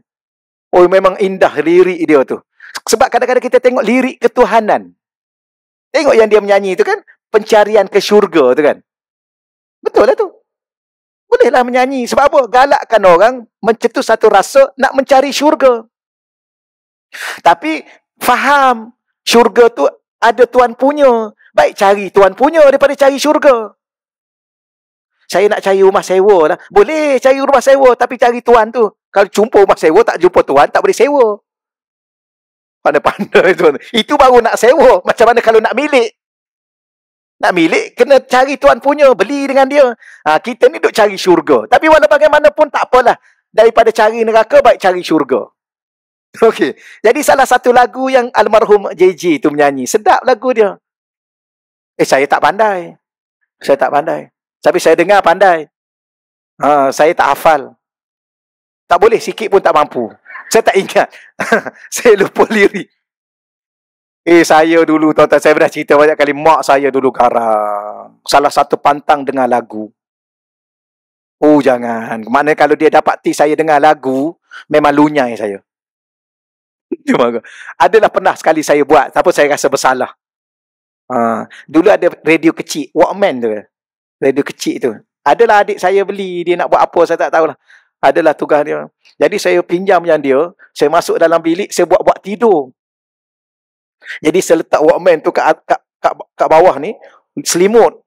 Oh memang indah lirik dia tu. Sebab kadang-kadang kita tengok lirik ketuhanan. Tengok yang dia menyanyi tu kan? Pencarian ke syurga tu kan? Betul lah tu. Bolehlah menyanyi. Sebab apa? Galakkan orang mencetus satu rasa nak mencari syurga. Tapi faham syurga tu ada tuan punya baik cari Tuhan punya daripada cari syurga. Saya nak cari rumah sewa lah. Boleh cari rumah sewa tapi cari Tuhan tu. Kalau jumpa rumah sewa tak jumpa Tuhan tak boleh sewa. Pandai-pandai tuan. Itu baru nak sewa. Macam mana kalau nak milik. Nak milik kena cari Tuhan punya. Beli dengan dia. Ha, kita ni duk cari syurga. Tapi walau bagaimanapun tak apalah. Daripada cari neraka baik cari syurga. Okey. Jadi salah satu lagu yang almarhum JJ tu menyanyi. Sedap lagu dia. Eh saya tak pandai. Saya tak pandai. Tapi saya dengar pandai. Ha, saya tak hafal. Tak boleh sikit pun tak mampu. Saya tak ingat. saya lupa lirik. Eh saya dulu tuan-tuan saya pernah cerita banyak kali mak saya dulu karang. Salah satu pantang dengar lagu. Oh jangan. Mana kalau dia dapat ti saya dengar lagu, memang lunyai saya. Adalah pernah sekali saya buat, tapi saya rasa bersalah. Uh, dulu ada radio kecil, Walkman tu. Radio kecil tu. Adalah adik saya beli, dia nak buat apa saya tak tahulah. Adalah tugas dia. Jadi saya pinjam yang dia, saya masuk dalam bilik, saya buat-buat tidur. Jadi saya letak Walkman tu kat, kat, kat, kat bawah ni, selimut.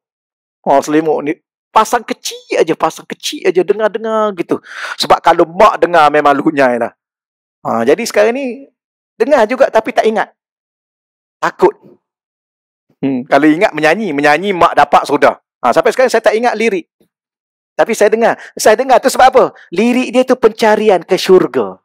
Oh, selimut ni. Pasang kecil aja, pasang kecil aja, dengar-dengar gitu. Sebab kalau mak dengar memang lunyai lah. Uh, jadi sekarang ni, dengar juga tapi tak ingat. Takut. Hmm. Kalau ingat menyanyi, menyanyi mak dapat sudah. Ha, sampai sekarang saya tak ingat lirik. Tapi saya dengar. Saya dengar tu sebab apa? Lirik dia tu pencarian ke syurga.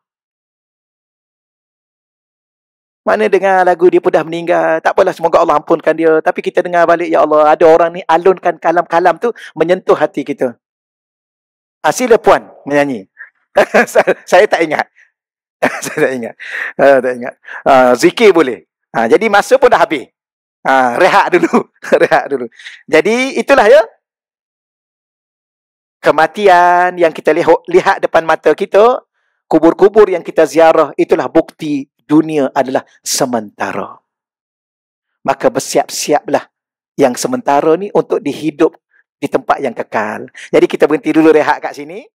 Mana dengar lagu dia pun dah meninggal. Tak apalah semoga Allah ampunkan dia. Tapi kita dengar balik, Ya Allah, ada orang ni alunkan kalam-kalam tu menyentuh hati kita. Ha, sila puan menyanyi. saya tak ingat. saya tak ingat. Uh, tak ingat. Uh, zikir boleh. Ha, jadi masa pun dah habis. Ha, rehat dulu. rehat dulu. Jadi itulah ya. Kematian yang kita lihat, depan mata kita. Kubur-kubur yang kita ziarah. Itulah bukti dunia adalah sementara. Maka bersiap-siaplah yang sementara ni untuk dihidup di tempat yang kekal. Jadi kita berhenti dulu rehat kat sini.